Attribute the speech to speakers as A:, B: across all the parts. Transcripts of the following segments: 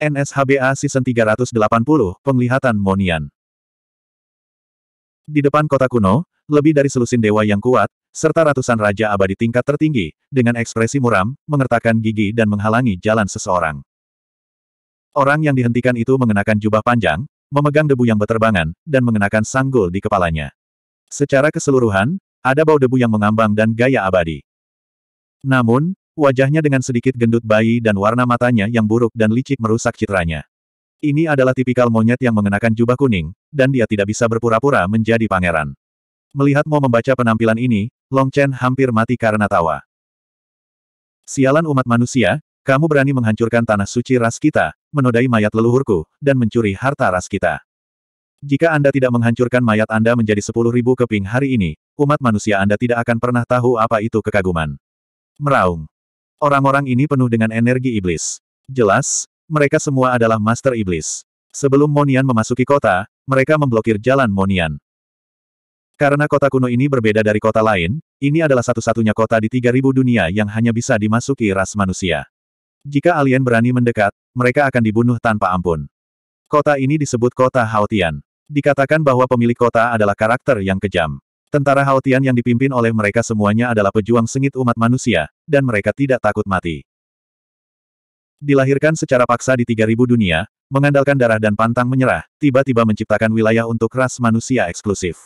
A: NSHBA Season 380, Penglihatan Monian. Di depan kota kuno, lebih dari selusin dewa yang kuat, serta ratusan raja abadi tingkat tertinggi, dengan ekspresi muram, mengertakkan gigi dan menghalangi jalan seseorang. Orang yang dihentikan itu mengenakan jubah panjang, memegang debu yang berterbangan, dan mengenakan sanggul di kepalanya. Secara keseluruhan, ada bau debu yang mengambang dan gaya abadi. Namun, Wajahnya dengan sedikit gendut bayi dan warna matanya yang buruk dan licik merusak citranya. Ini adalah tipikal monyet yang mengenakan jubah kuning, dan dia tidak bisa berpura-pura menjadi pangeran. Melihat Mo membaca penampilan ini, Long Chen hampir mati karena tawa. Sialan umat manusia, kamu berani menghancurkan tanah suci ras kita, menodai mayat leluhurku, dan mencuri harta ras kita. Jika Anda tidak menghancurkan mayat Anda menjadi sepuluh ribu keping hari ini, umat manusia Anda tidak akan pernah tahu apa itu kekaguman. Meraung. Orang-orang ini penuh dengan energi iblis. Jelas, mereka semua adalah master iblis. Sebelum Monian memasuki kota, mereka memblokir jalan Monian. Karena kota kuno ini berbeda dari kota lain, ini adalah satu-satunya kota di 3000 dunia yang hanya bisa dimasuki ras manusia. Jika alien berani mendekat, mereka akan dibunuh tanpa ampun. Kota ini disebut kota Haotian. Dikatakan bahwa pemilik kota adalah karakter yang kejam. Tentara Haotian yang dipimpin oleh mereka semuanya adalah pejuang sengit umat manusia, dan mereka tidak takut mati. Dilahirkan secara paksa di 3000 dunia, mengandalkan darah dan pantang menyerah, tiba-tiba menciptakan wilayah untuk ras manusia eksklusif.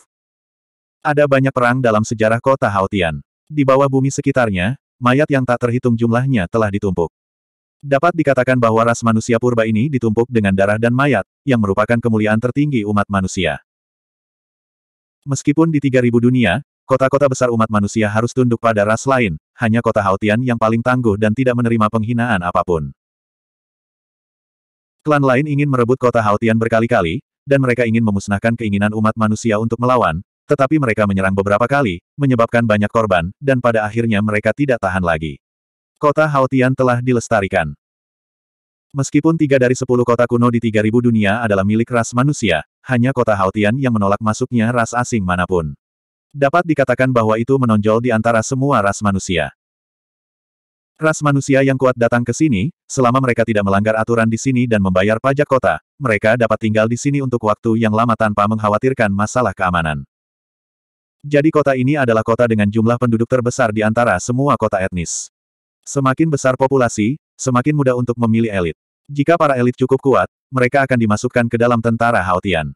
A: Ada banyak perang dalam sejarah kota Haotian. Di bawah bumi sekitarnya, mayat yang tak terhitung jumlahnya telah ditumpuk. Dapat dikatakan bahwa ras manusia purba ini ditumpuk dengan darah dan mayat, yang merupakan kemuliaan tertinggi umat manusia. Meskipun di 3000 dunia, kota-kota besar umat manusia harus tunduk pada ras lain, hanya kota Hautian yang paling tangguh dan tidak menerima penghinaan apapun. Klan lain ingin merebut kota Hautian berkali-kali, dan mereka ingin memusnahkan keinginan umat manusia untuk melawan, tetapi mereka menyerang beberapa kali, menyebabkan banyak korban, dan pada akhirnya mereka tidak tahan lagi. Kota Hautian telah dilestarikan. Meskipun tiga dari sepuluh kota kuno di tiga ribu dunia adalah milik ras manusia, hanya kota Haotian yang menolak masuknya ras asing manapun. Dapat dikatakan bahwa itu menonjol di antara semua ras manusia. Ras manusia yang kuat datang ke sini, selama mereka tidak melanggar aturan di sini dan membayar pajak kota, mereka dapat tinggal di sini untuk waktu yang lama tanpa mengkhawatirkan masalah keamanan. Jadi kota ini adalah kota dengan jumlah penduduk terbesar di antara semua kota etnis. Semakin besar populasi, semakin mudah untuk memilih elit. Jika para elit cukup kuat, mereka akan dimasukkan ke dalam tentara Haotian.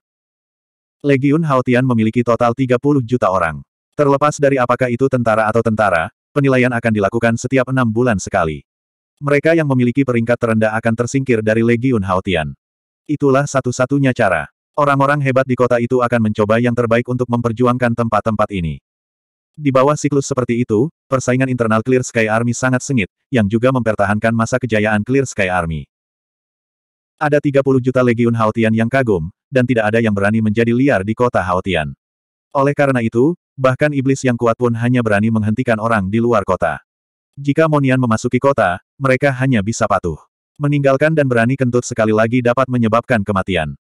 A: Legiun Haotian memiliki total 30 juta orang. Terlepas dari apakah itu tentara atau tentara, penilaian akan dilakukan setiap enam bulan sekali. Mereka yang memiliki peringkat terendah akan tersingkir dari Legiun Haotian. Itulah satu-satunya cara. Orang-orang hebat di kota itu akan mencoba yang terbaik untuk memperjuangkan tempat-tempat ini. Di bawah siklus seperti itu, persaingan internal Clear Sky Army sangat sengit, yang juga mempertahankan masa kejayaan Clear Sky Army. Ada 30 juta legiun Haotian yang kagum, dan tidak ada yang berani menjadi liar di kota Haotian. Oleh karena itu, bahkan iblis yang kuat pun hanya berani menghentikan orang di luar kota. Jika Monian memasuki kota, mereka hanya bisa patuh. Meninggalkan dan berani kentut sekali lagi dapat menyebabkan kematian.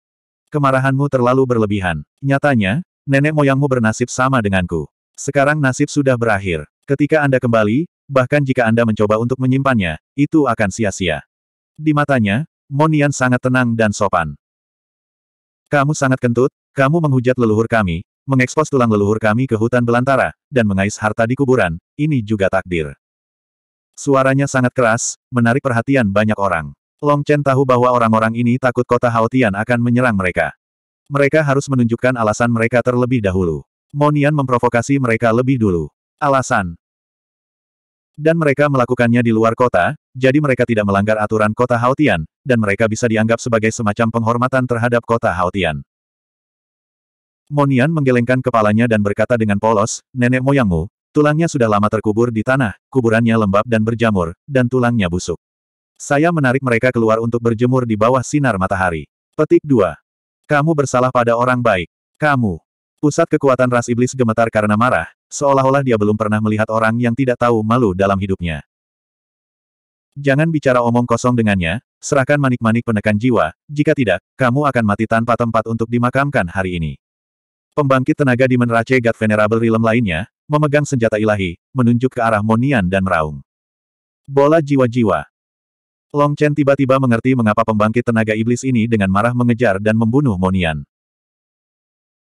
A: Kemarahanmu terlalu berlebihan. Nyatanya, nenek moyangmu bernasib sama denganku. Sekarang nasib sudah berakhir. Ketika Anda kembali, bahkan jika Anda mencoba untuk menyimpannya, itu akan sia-sia. Di matanya, Monian sangat tenang dan sopan. Kamu sangat kentut, kamu menghujat leluhur kami, mengekspos tulang leluhur kami ke hutan belantara, dan mengais harta di kuburan, ini juga takdir. Suaranya sangat keras, menarik perhatian banyak orang. Long Chen tahu bahwa orang-orang ini takut kota Haotian akan menyerang mereka. Mereka harus menunjukkan alasan mereka terlebih dahulu. Monian memprovokasi mereka lebih dulu. Alasan. Dan mereka melakukannya di luar kota, jadi mereka tidak melanggar aturan kota Haotian, dan mereka bisa dianggap sebagai semacam penghormatan terhadap kota Haotian. Monian menggelengkan kepalanya dan berkata dengan polos, nenek moyangmu, tulangnya sudah lama terkubur di tanah, kuburannya lembab dan berjamur, dan tulangnya busuk. Saya menarik mereka keluar untuk berjemur di bawah sinar matahari. Petik 2. Kamu bersalah pada orang baik. Kamu. Pusat kekuatan ras iblis gemetar karena marah, seolah-olah dia belum pernah melihat orang yang tidak tahu malu dalam hidupnya. Jangan bicara omong kosong dengannya, serahkan manik-manik penekan jiwa, jika tidak, kamu akan mati tanpa tempat untuk dimakamkan hari ini. Pembangkit tenaga di menerace God Venerable Realm lainnya, memegang senjata ilahi, menunjuk ke arah Monian dan Meraung. Bola jiwa-jiwa. Long Chen tiba-tiba mengerti mengapa pembangkit tenaga iblis ini dengan marah mengejar dan membunuh Monian.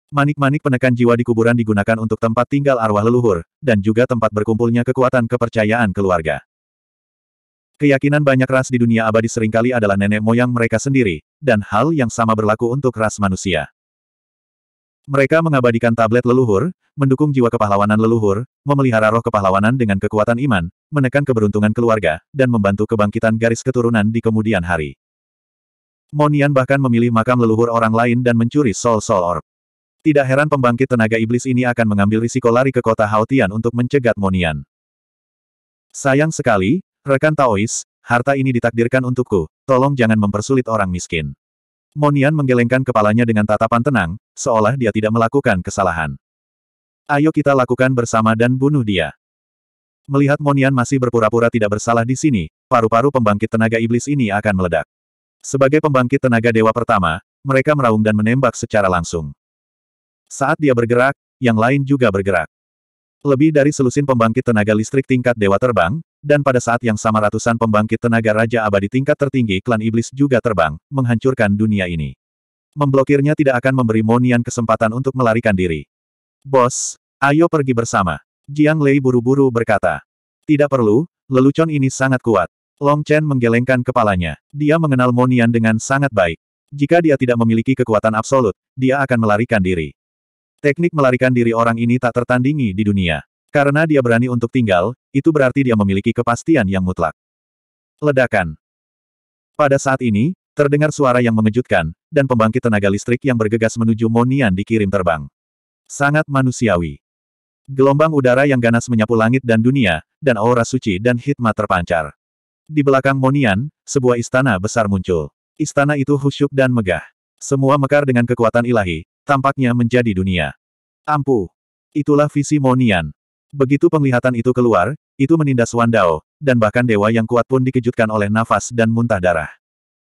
A: Manik-manik penekan jiwa di kuburan digunakan untuk tempat tinggal arwah leluhur, dan juga tempat berkumpulnya kekuatan kepercayaan keluarga. Keyakinan banyak ras di dunia abadi seringkali adalah nenek moyang mereka sendiri, dan hal yang sama berlaku untuk ras manusia. Mereka mengabadikan tablet leluhur, mendukung jiwa kepahlawanan leluhur, memelihara roh kepahlawanan dengan kekuatan iman, menekan keberuntungan keluarga, dan membantu kebangkitan garis keturunan di kemudian hari. Monian bahkan memilih makam leluhur orang lain dan mencuri sol-sol Orb. Tidak heran pembangkit tenaga iblis ini akan mengambil risiko lari ke kota Haotian untuk mencegat Monian. Sayang sekali, Rekan Taois, harta ini ditakdirkan untukku, tolong jangan mempersulit orang miskin. Monian menggelengkan kepalanya dengan tatapan tenang, seolah dia tidak melakukan kesalahan. Ayo kita lakukan bersama dan bunuh dia. Melihat Monian masih berpura-pura tidak bersalah di sini, paru-paru pembangkit tenaga iblis ini akan meledak. Sebagai pembangkit tenaga dewa pertama, mereka meraung dan menembak secara langsung. Saat dia bergerak, yang lain juga bergerak. Lebih dari selusin pembangkit tenaga listrik tingkat dewa terbang, dan pada saat yang sama ratusan pembangkit tenaga Raja Abadi tingkat tertinggi klan iblis juga terbang, menghancurkan dunia ini. Memblokirnya tidak akan memberi Monian kesempatan untuk melarikan diri. Bos, ayo pergi bersama. Jiang Lei buru-buru berkata. Tidak perlu, lelucon ini sangat kuat. Long Chen menggelengkan kepalanya. Dia mengenal Monian dengan sangat baik. Jika dia tidak memiliki kekuatan absolut, dia akan melarikan diri. Teknik melarikan diri orang ini tak tertandingi di dunia. Karena dia berani untuk tinggal, itu berarti dia memiliki kepastian yang mutlak. Ledakan. Pada saat ini, terdengar suara yang mengejutkan, dan pembangkit tenaga listrik yang bergegas menuju Monian dikirim terbang. Sangat manusiawi. Gelombang udara yang ganas menyapu langit dan dunia, dan aura suci dan hikmat terpancar. Di belakang Monian, sebuah istana besar muncul. Istana itu khusyuk dan megah. Semua mekar dengan kekuatan ilahi, tampaknya menjadi dunia. Ampuh. Itulah visi Monian, Begitu penglihatan itu keluar, itu menindas Wan Dao, dan bahkan dewa yang kuat pun dikejutkan oleh nafas dan muntah darah.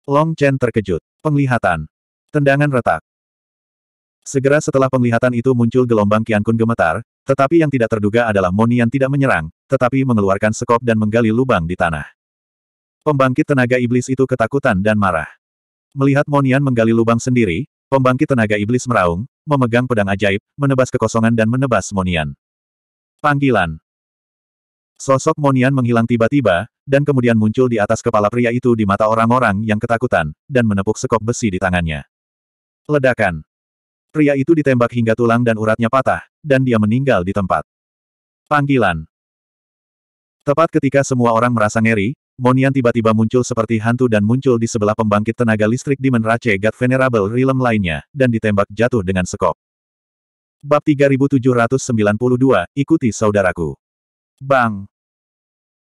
A: Long Chen terkejut. Penglihatan. Tendangan retak. Segera setelah penglihatan itu muncul gelombang Kian Kun gemetar, tetapi yang tidak terduga adalah Monian tidak menyerang, tetapi mengeluarkan sekop dan menggali lubang di tanah. Pembangkit tenaga iblis itu ketakutan dan marah. Melihat Monian menggali lubang sendiri, pembangkit tenaga iblis meraung, memegang pedang ajaib, menebas kekosongan dan menebas Monian. Panggilan. Sosok Monian menghilang tiba-tiba, dan kemudian muncul di atas kepala pria itu di mata orang-orang yang ketakutan, dan menepuk sekop besi di tangannya. Ledakan. Pria itu ditembak hingga tulang dan uratnya patah, dan dia meninggal di tempat. Panggilan. Tepat ketika semua orang merasa ngeri, Monian tiba-tiba muncul seperti hantu dan muncul di sebelah pembangkit tenaga listrik di Menrace God Venerable Realm lainnya, dan ditembak jatuh dengan sekop. Bab 3792, ikuti saudaraku. Bang!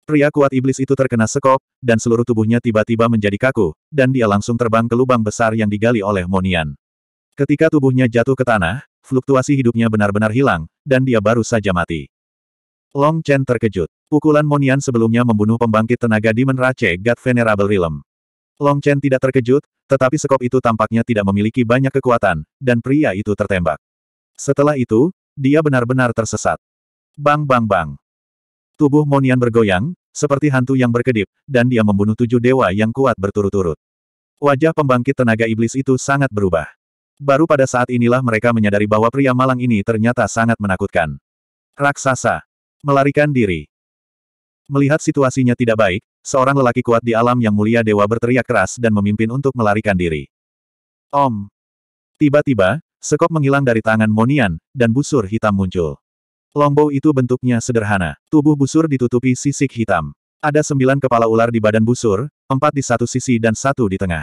A: Pria kuat iblis itu terkena sekop, dan seluruh tubuhnya tiba-tiba menjadi kaku, dan dia langsung terbang ke lubang besar yang digali oleh Monian. Ketika tubuhnya jatuh ke tanah, fluktuasi hidupnya benar-benar hilang, dan dia baru saja mati. Long Chen terkejut. Pukulan Monian sebelumnya membunuh pembangkit tenaga Demon Rache God Venerable Realm. Long Chen tidak terkejut, tetapi sekop itu tampaknya tidak memiliki banyak kekuatan, dan pria itu tertembak. Setelah itu, dia benar-benar tersesat. Bang bang bang. Tubuh Monian bergoyang, seperti hantu yang berkedip, dan dia membunuh tujuh dewa yang kuat berturut-turut. Wajah pembangkit tenaga iblis itu sangat berubah. Baru pada saat inilah mereka menyadari bahwa pria malang ini ternyata sangat menakutkan. Raksasa. Melarikan diri. Melihat situasinya tidak baik, seorang lelaki kuat di alam yang mulia dewa berteriak keras dan memimpin untuk melarikan diri. Om. Tiba-tiba, Sekop menghilang dari tangan Monian, dan busur hitam muncul. Longbow itu bentuknya sederhana. Tubuh busur ditutupi sisik hitam. Ada sembilan kepala ular di badan busur, empat di satu sisi dan satu di tengah.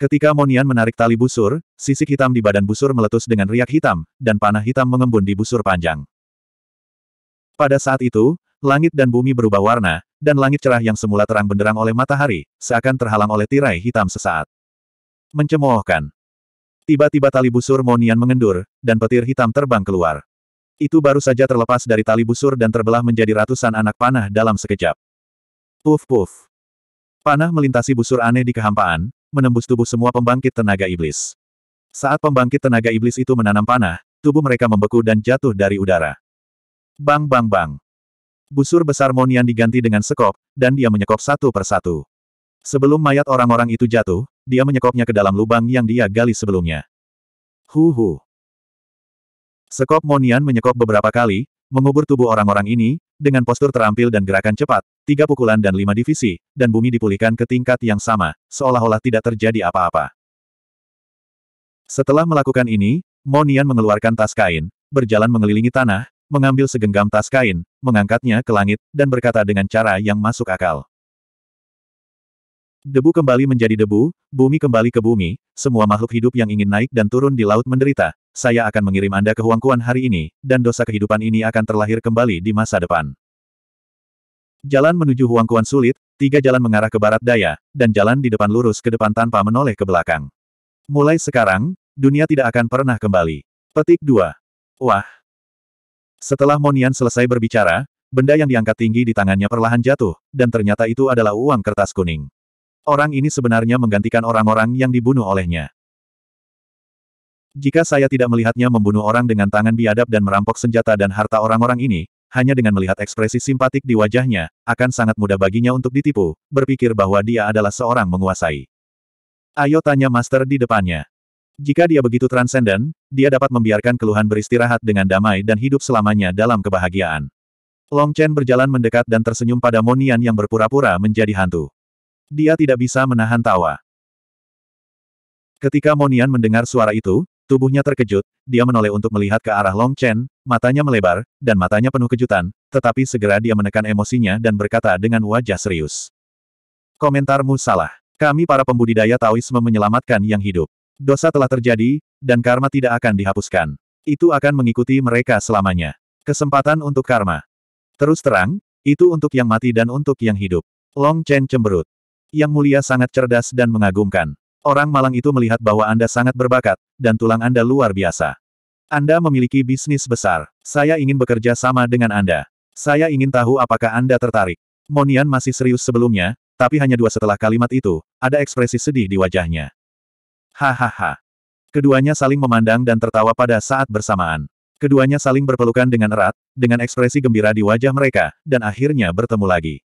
A: Ketika Monian menarik tali busur, sisik hitam di badan busur meletus dengan riak hitam, dan panah hitam mengembun di busur panjang. Pada saat itu, langit dan bumi berubah warna, dan langit cerah yang semula terang benderang oleh matahari, seakan terhalang oleh tirai hitam sesaat. Mencemoohkan. Tiba-tiba tali busur Monian mengendur, dan petir hitam terbang keluar. Itu baru saja terlepas dari tali busur dan terbelah menjadi ratusan anak panah dalam sekejap. Puf-puf. Panah melintasi busur aneh di kehampaan, menembus tubuh semua pembangkit tenaga iblis. Saat pembangkit tenaga iblis itu menanam panah, tubuh mereka membeku dan jatuh dari udara. Bang bang bang. Busur besar Monian diganti dengan sekop, dan dia menyekop satu persatu. Sebelum mayat orang-orang itu jatuh, dia menyekopnya ke dalam lubang yang dia gali sebelumnya. Huhu. Sekop Monian menyekop beberapa kali, mengubur tubuh orang-orang ini, dengan postur terampil dan gerakan cepat, tiga pukulan dan lima divisi, dan bumi dipulihkan ke tingkat yang sama, seolah-olah tidak terjadi apa-apa. Setelah melakukan ini, Monian mengeluarkan tas kain, berjalan mengelilingi tanah, mengambil segenggam tas kain, mengangkatnya ke langit, dan berkata dengan cara yang masuk akal. Debu kembali menjadi debu, bumi kembali ke bumi, semua makhluk hidup yang ingin naik dan turun di laut menderita. Saya akan mengirim Anda ke Huangkuan hari ini, dan dosa kehidupan ini akan terlahir kembali di masa depan. Jalan menuju Huangkuan sulit, tiga jalan mengarah ke barat daya, dan jalan di depan lurus ke depan tanpa menoleh ke belakang. Mulai sekarang, dunia tidak akan pernah kembali. Petik 2. Wah! Setelah Monian selesai berbicara, benda yang diangkat tinggi di tangannya perlahan jatuh, dan ternyata itu adalah uang kertas kuning. Orang ini sebenarnya menggantikan orang-orang yang dibunuh olehnya. Jika saya tidak melihatnya membunuh orang dengan tangan biadab dan merampok senjata dan harta orang-orang ini, hanya dengan melihat ekspresi simpatik di wajahnya, akan sangat mudah baginya untuk ditipu, berpikir bahwa dia adalah seorang menguasai. Ayo tanya master di depannya. Jika dia begitu transenden, dia dapat membiarkan keluhan beristirahat dengan damai dan hidup selamanya dalam kebahagiaan. Long Chen berjalan mendekat dan tersenyum pada Monian yang berpura-pura menjadi hantu. Dia tidak bisa menahan tawa. Ketika Monian mendengar suara itu, tubuhnya terkejut, dia menoleh untuk melihat ke arah Long Chen, matanya melebar, dan matanya penuh kejutan, tetapi segera dia menekan emosinya dan berkata dengan wajah serius. Komentarmu salah. Kami para pembudidaya Taoisme menyelamatkan yang hidup. Dosa telah terjadi, dan karma tidak akan dihapuskan. Itu akan mengikuti mereka selamanya. Kesempatan untuk karma. Terus terang, itu untuk yang mati dan untuk yang hidup. Long Chen cemberut. Yang mulia sangat cerdas dan mengagumkan. Orang malang itu melihat bahwa Anda sangat berbakat, dan tulang Anda luar biasa. Anda memiliki bisnis besar. Saya ingin bekerja sama dengan Anda. Saya ingin tahu apakah Anda tertarik. Monian masih serius sebelumnya, tapi hanya dua setelah kalimat itu, ada ekspresi sedih di wajahnya. Hahaha. Keduanya saling memandang dan tertawa pada saat bersamaan. Keduanya saling berpelukan dengan erat, dengan ekspresi gembira di wajah mereka, dan akhirnya bertemu lagi.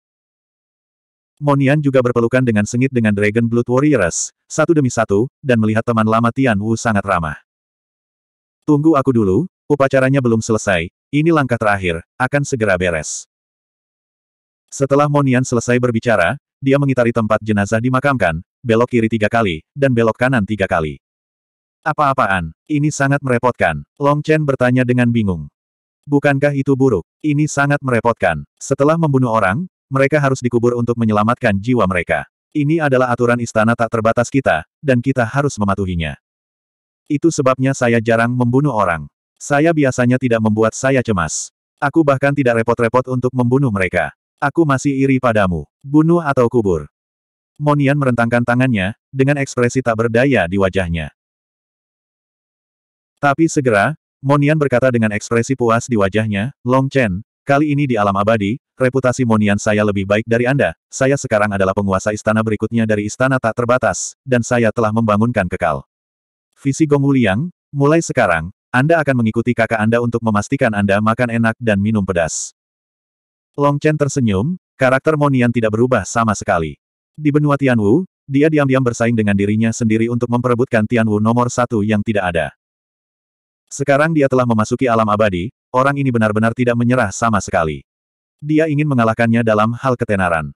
A: Monian juga berpelukan dengan sengit dengan Dragon Blood Warriors, satu demi satu, dan melihat teman lama Tian Wu sangat ramah. Tunggu aku dulu, upacaranya belum selesai, ini langkah terakhir, akan segera beres. Setelah Monian selesai berbicara, dia mengitari tempat jenazah dimakamkan, belok kiri tiga kali, dan belok kanan tiga kali. Apa-apaan, ini sangat merepotkan, Long Chen bertanya dengan bingung. Bukankah itu buruk? Ini sangat merepotkan. Setelah membunuh orang, mereka harus dikubur untuk menyelamatkan jiwa mereka. Ini adalah aturan istana tak terbatas kita, dan kita harus mematuhinya. Itu sebabnya saya jarang membunuh orang. Saya biasanya tidak membuat saya cemas. Aku bahkan tidak repot-repot untuk membunuh mereka. Aku masih iri padamu. Bunuh atau kubur. Monian merentangkan tangannya, dengan ekspresi tak berdaya di wajahnya. Tapi segera, Monian berkata dengan ekspresi puas di wajahnya, Long Chen, Kali ini di alam abadi, reputasi Monian saya lebih baik dari Anda, saya sekarang adalah penguasa istana berikutnya dari istana tak terbatas, dan saya telah membangunkan kekal. Visi Gong Wuliang, mulai sekarang, Anda akan mengikuti kakak Anda untuk memastikan Anda makan enak dan minum pedas. Long Chen tersenyum, karakter Monian tidak berubah sama sekali. Di benua Tianwu, dia diam-diam bersaing dengan dirinya sendiri untuk memperebutkan Tianwu nomor satu yang tidak ada. Sekarang dia telah memasuki alam abadi, orang ini benar-benar tidak menyerah sama sekali. Dia ingin mengalahkannya dalam hal ketenaran.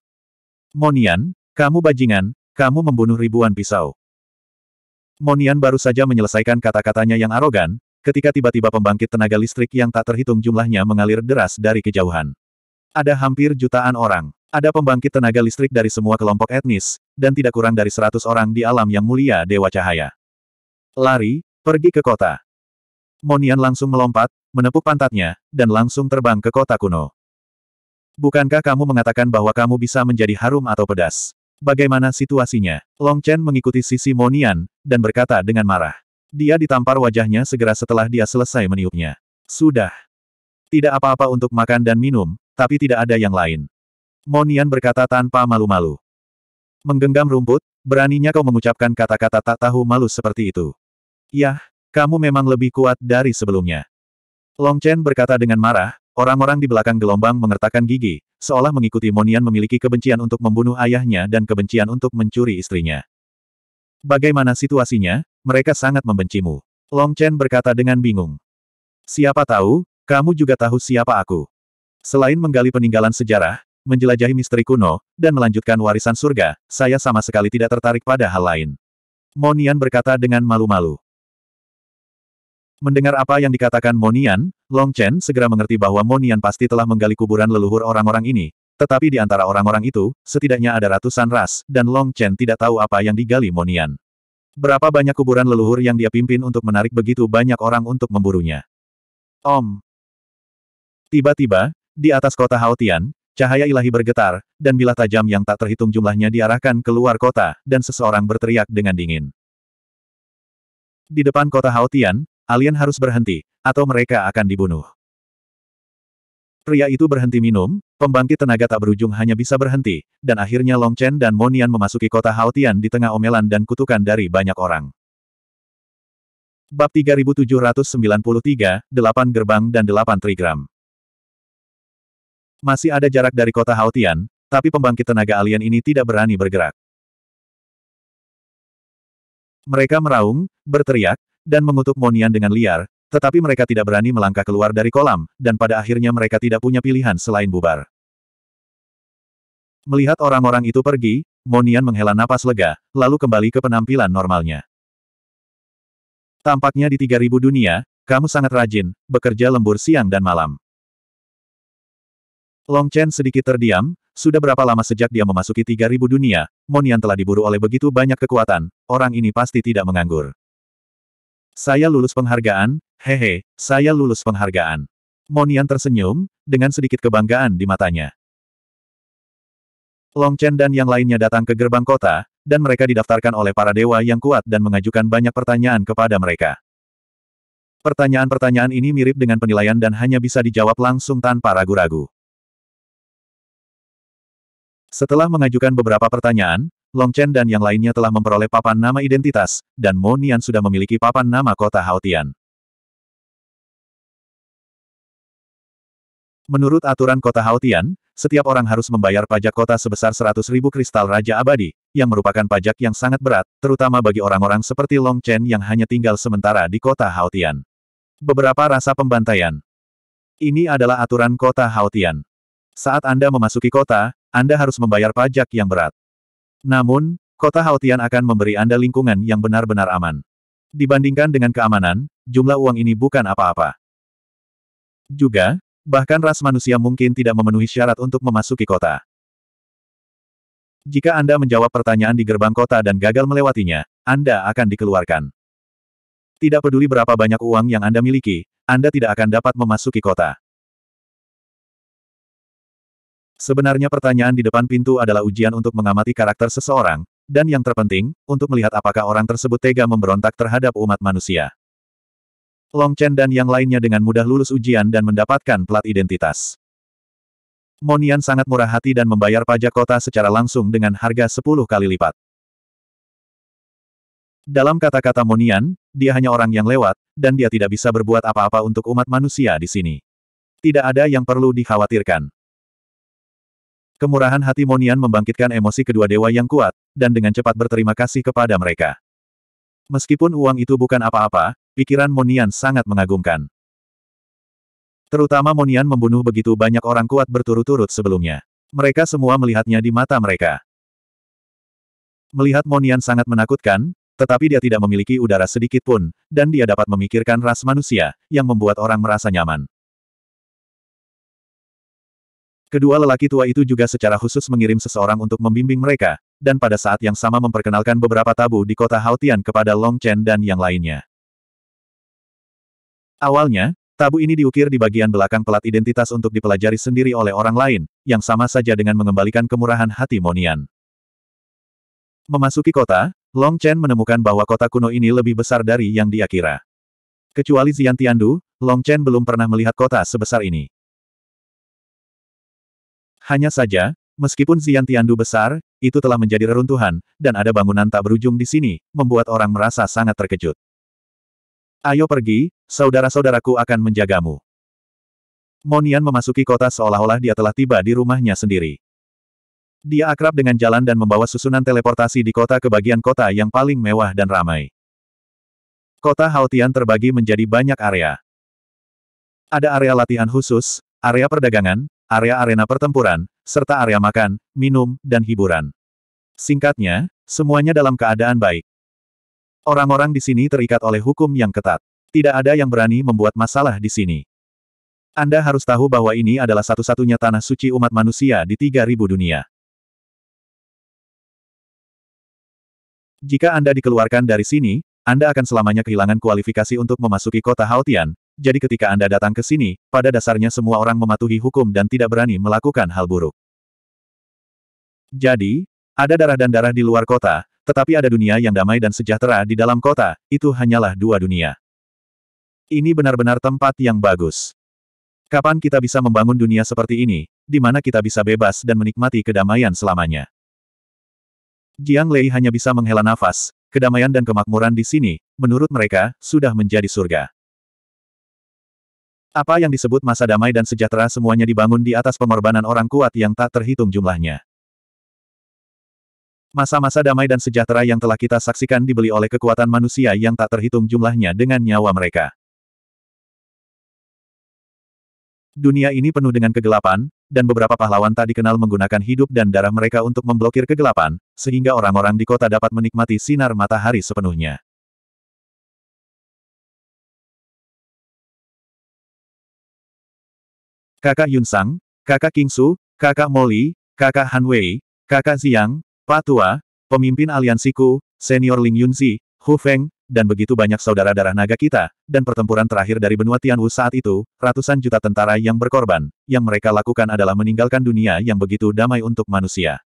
A: Monian, kamu bajingan, kamu membunuh ribuan pisau. Monian baru saja menyelesaikan kata-katanya yang arogan, ketika tiba-tiba pembangkit tenaga listrik yang tak terhitung jumlahnya mengalir deras dari kejauhan. Ada hampir jutaan orang. Ada pembangkit tenaga listrik dari semua kelompok etnis, dan tidak kurang dari seratus orang di alam yang mulia Dewa Cahaya. Lari, pergi ke kota. Monian langsung melompat, menepuk pantatnya, dan langsung terbang ke kota kuno. Bukankah kamu mengatakan bahwa kamu bisa menjadi harum atau pedas? Bagaimana situasinya? Long Chen mengikuti sisi Monian, dan berkata dengan marah. Dia ditampar wajahnya segera setelah dia selesai meniupnya. Sudah. Tidak apa-apa untuk makan dan minum, tapi tidak ada yang lain. Monian berkata tanpa malu-malu. Menggenggam rumput, beraninya kau mengucapkan kata-kata tak tahu malu seperti itu. Yah, kamu memang lebih kuat dari sebelumnya. Long Chen berkata dengan marah, orang-orang di belakang gelombang mengertakkan gigi, seolah mengikuti Monian memiliki kebencian untuk membunuh ayahnya dan kebencian untuk mencuri istrinya. Bagaimana situasinya? Mereka sangat membencimu. Long Chen berkata dengan bingung. Siapa tahu, kamu juga tahu siapa aku. Selain menggali peninggalan sejarah, menjelajahi misteri kuno, dan melanjutkan warisan surga, saya sama sekali tidak tertarik pada hal lain. Monian berkata dengan malu-malu. Mendengar apa yang dikatakan Monian, Long Chen segera mengerti bahwa Monian pasti telah menggali kuburan leluhur orang-orang ini. Tetapi di antara orang-orang itu, setidaknya ada ratusan ras, dan Long Chen tidak tahu apa yang digali Monian. Berapa banyak kuburan leluhur yang dia pimpin untuk menarik begitu banyak orang untuk memburunya. Om. Tiba-tiba, di atas kota Haotian, cahaya ilahi bergetar, dan bilah tajam yang tak terhitung jumlahnya diarahkan keluar kota, dan seseorang berteriak dengan dingin. Di depan kota Haotian, Alien harus berhenti, atau mereka akan dibunuh. Pria itu berhenti minum, pembangkit tenaga tak berujung hanya bisa berhenti, dan akhirnya Long Chen dan Monian memasuki kota Haotian di tengah omelan dan kutukan dari banyak orang. Bab 3793, 8 gerbang dan 8 trigram.
B: Masih ada jarak dari kota Haotian, tapi pembangkit tenaga alien ini tidak berani bergerak. Mereka meraung, berteriak,
A: dan mengutuk Monian dengan liar, tetapi mereka tidak berani melangkah keluar dari kolam, dan pada akhirnya mereka tidak punya pilihan selain bubar. Melihat orang-orang itu pergi, Monian menghela napas lega, lalu kembali ke penampilan normalnya. Tampaknya di 3000 dunia, kamu sangat rajin, bekerja lembur siang dan malam. Long Chen sedikit terdiam, sudah berapa lama sejak dia memasuki 3000 dunia, Monian telah diburu oleh begitu banyak kekuatan, orang ini pasti tidak menganggur. Saya lulus penghargaan, hehe, saya lulus penghargaan. Monian tersenyum, dengan sedikit kebanggaan di matanya. Long Chen dan yang lainnya datang ke gerbang kota, dan mereka didaftarkan oleh para dewa yang kuat dan mengajukan banyak pertanyaan kepada
B: mereka. Pertanyaan-pertanyaan ini mirip dengan penilaian dan hanya bisa dijawab langsung tanpa ragu-ragu. Setelah mengajukan beberapa pertanyaan, Long Chen dan yang lainnya telah memperoleh papan nama identitas, dan Mo Nian sudah memiliki papan nama kota Haotian. Menurut aturan kota Haotian, setiap orang harus membayar pajak kota sebesar 100 ribu kristal
A: Raja Abadi, yang merupakan pajak yang sangat berat, terutama bagi orang-orang seperti Long Chen yang hanya tinggal sementara di kota Haotian. Beberapa rasa pembantaian. Ini adalah aturan kota Haotian. Saat Anda memasuki kota, Anda harus membayar pajak yang berat. Namun, kota Haotian akan memberi Anda lingkungan yang benar-benar aman. Dibandingkan dengan keamanan, jumlah uang ini bukan apa-apa. Juga, bahkan ras manusia mungkin tidak memenuhi syarat untuk memasuki kota. Jika Anda menjawab pertanyaan di gerbang kota dan gagal melewatinya, Anda akan dikeluarkan. Tidak peduli berapa banyak uang yang Anda miliki, Anda tidak akan dapat memasuki kota. Sebenarnya pertanyaan di depan pintu adalah ujian untuk mengamati karakter seseorang, dan yang terpenting, untuk melihat apakah orang tersebut tega memberontak terhadap umat manusia. Long Chen dan yang lainnya dengan mudah lulus ujian dan mendapatkan plat identitas. Monian sangat murah hati dan membayar pajak kota secara langsung dengan harga 10 kali lipat. Dalam kata-kata Monian, dia hanya orang yang lewat, dan dia tidak bisa berbuat apa-apa untuk umat manusia di sini. Tidak ada yang perlu dikhawatirkan. Kemurahan hati Monian membangkitkan emosi kedua dewa yang kuat, dan dengan cepat berterima kasih kepada mereka. Meskipun uang itu bukan apa-apa, pikiran Monian sangat mengagumkan. Terutama Monian membunuh begitu banyak orang kuat berturut-turut sebelumnya. Mereka semua melihatnya di mata mereka. Melihat Monian sangat menakutkan, tetapi dia tidak memiliki udara sedikit pun, dan dia dapat memikirkan ras manusia, yang membuat orang merasa nyaman. Kedua lelaki tua itu juga secara khusus mengirim seseorang untuk membimbing mereka, dan pada saat yang sama memperkenalkan beberapa tabu di kota Haotian kepada Long Chen dan yang lainnya. Awalnya, tabu ini diukir di bagian belakang pelat identitas untuk dipelajari sendiri oleh orang lain, yang sama saja dengan mengembalikan kemurahan hati Monian. Memasuki kota, Long Chen menemukan bahwa kota kuno ini lebih besar dari yang dia kira. Kecuali Xian Tiandu, Long Chen belum pernah melihat kota sebesar ini. Hanya saja, meskipun Ziantiandu Tiandu besar, itu telah menjadi reruntuhan, dan ada bangunan tak berujung di sini, membuat orang merasa sangat terkejut. Ayo pergi, saudara-saudaraku akan menjagamu. Monian memasuki kota seolah-olah dia telah tiba di rumahnya sendiri. Dia akrab dengan jalan dan membawa susunan teleportasi di kota ke bagian kota yang paling mewah dan ramai. Kota Haotian terbagi menjadi banyak area. Ada area latihan khusus, area perdagangan, area arena pertempuran, serta area makan, minum, dan hiburan. Singkatnya, semuanya dalam keadaan baik. Orang-orang di sini terikat oleh hukum yang ketat. Tidak ada yang berani membuat masalah di sini. Anda harus tahu bahwa ini adalah satu-satunya tanah suci umat manusia di 3000 dunia. Jika Anda dikeluarkan dari sini, Anda akan selamanya kehilangan kualifikasi untuk memasuki kota Haotian, jadi ketika Anda datang ke sini, pada dasarnya semua orang mematuhi hukum dan tidak berani melakukan hal buruk. Jadi, ada darah dan darah di luar kota, tetapi ada dunia yang damai dan sejahtera di dalam kota, itu hanyalah dua dunia. Ini benar-benar tempat yang bagus. Kapan kita bisa membangun dunia seperti ini, di mana kita bisa bebas dan menikmati kedamaian selamanya? Jiang Lei hanya bisa menghela nafas, kedamaian dan kemakmuran di sini, menurut mereka, sudah menjadi surga. Apa yang disebut masa damai dan sejahtera semuanya dibangun di atas pengorbanan orang kuat yang tak terhitung jumlahnya. Masa-masa damai dan sejahtera yang telah kita saksikan dibeli oleh kekuatan manusia yang tak terhitung jumlahnya dengan nyawa mereka. Dunia ini penuh dengan kegelapan, dan beberapa pahlawan tak dikenal menggunakan hidup dan darah mereka untuk memblokir kegelapan,
B: sehingga orang-orang di kota dapat menikmati sinar matahari sepenuhnya. kakak Yun Sang, kakak King Su, kakak Molly, kakak Han Wei, kakak Pak
A: tua, pemimpin aliansiku, senior Ling Yun Yunzi, Hu Feng, dan begitu banyak saudara darah naga kita, dan pertempuran terakhir dari benua Tianwu saat itu, ratusan juta tentara yang berkorban, yang mereka lakukan adalah meninggalkan dunia yang begitu damai untuk manusia.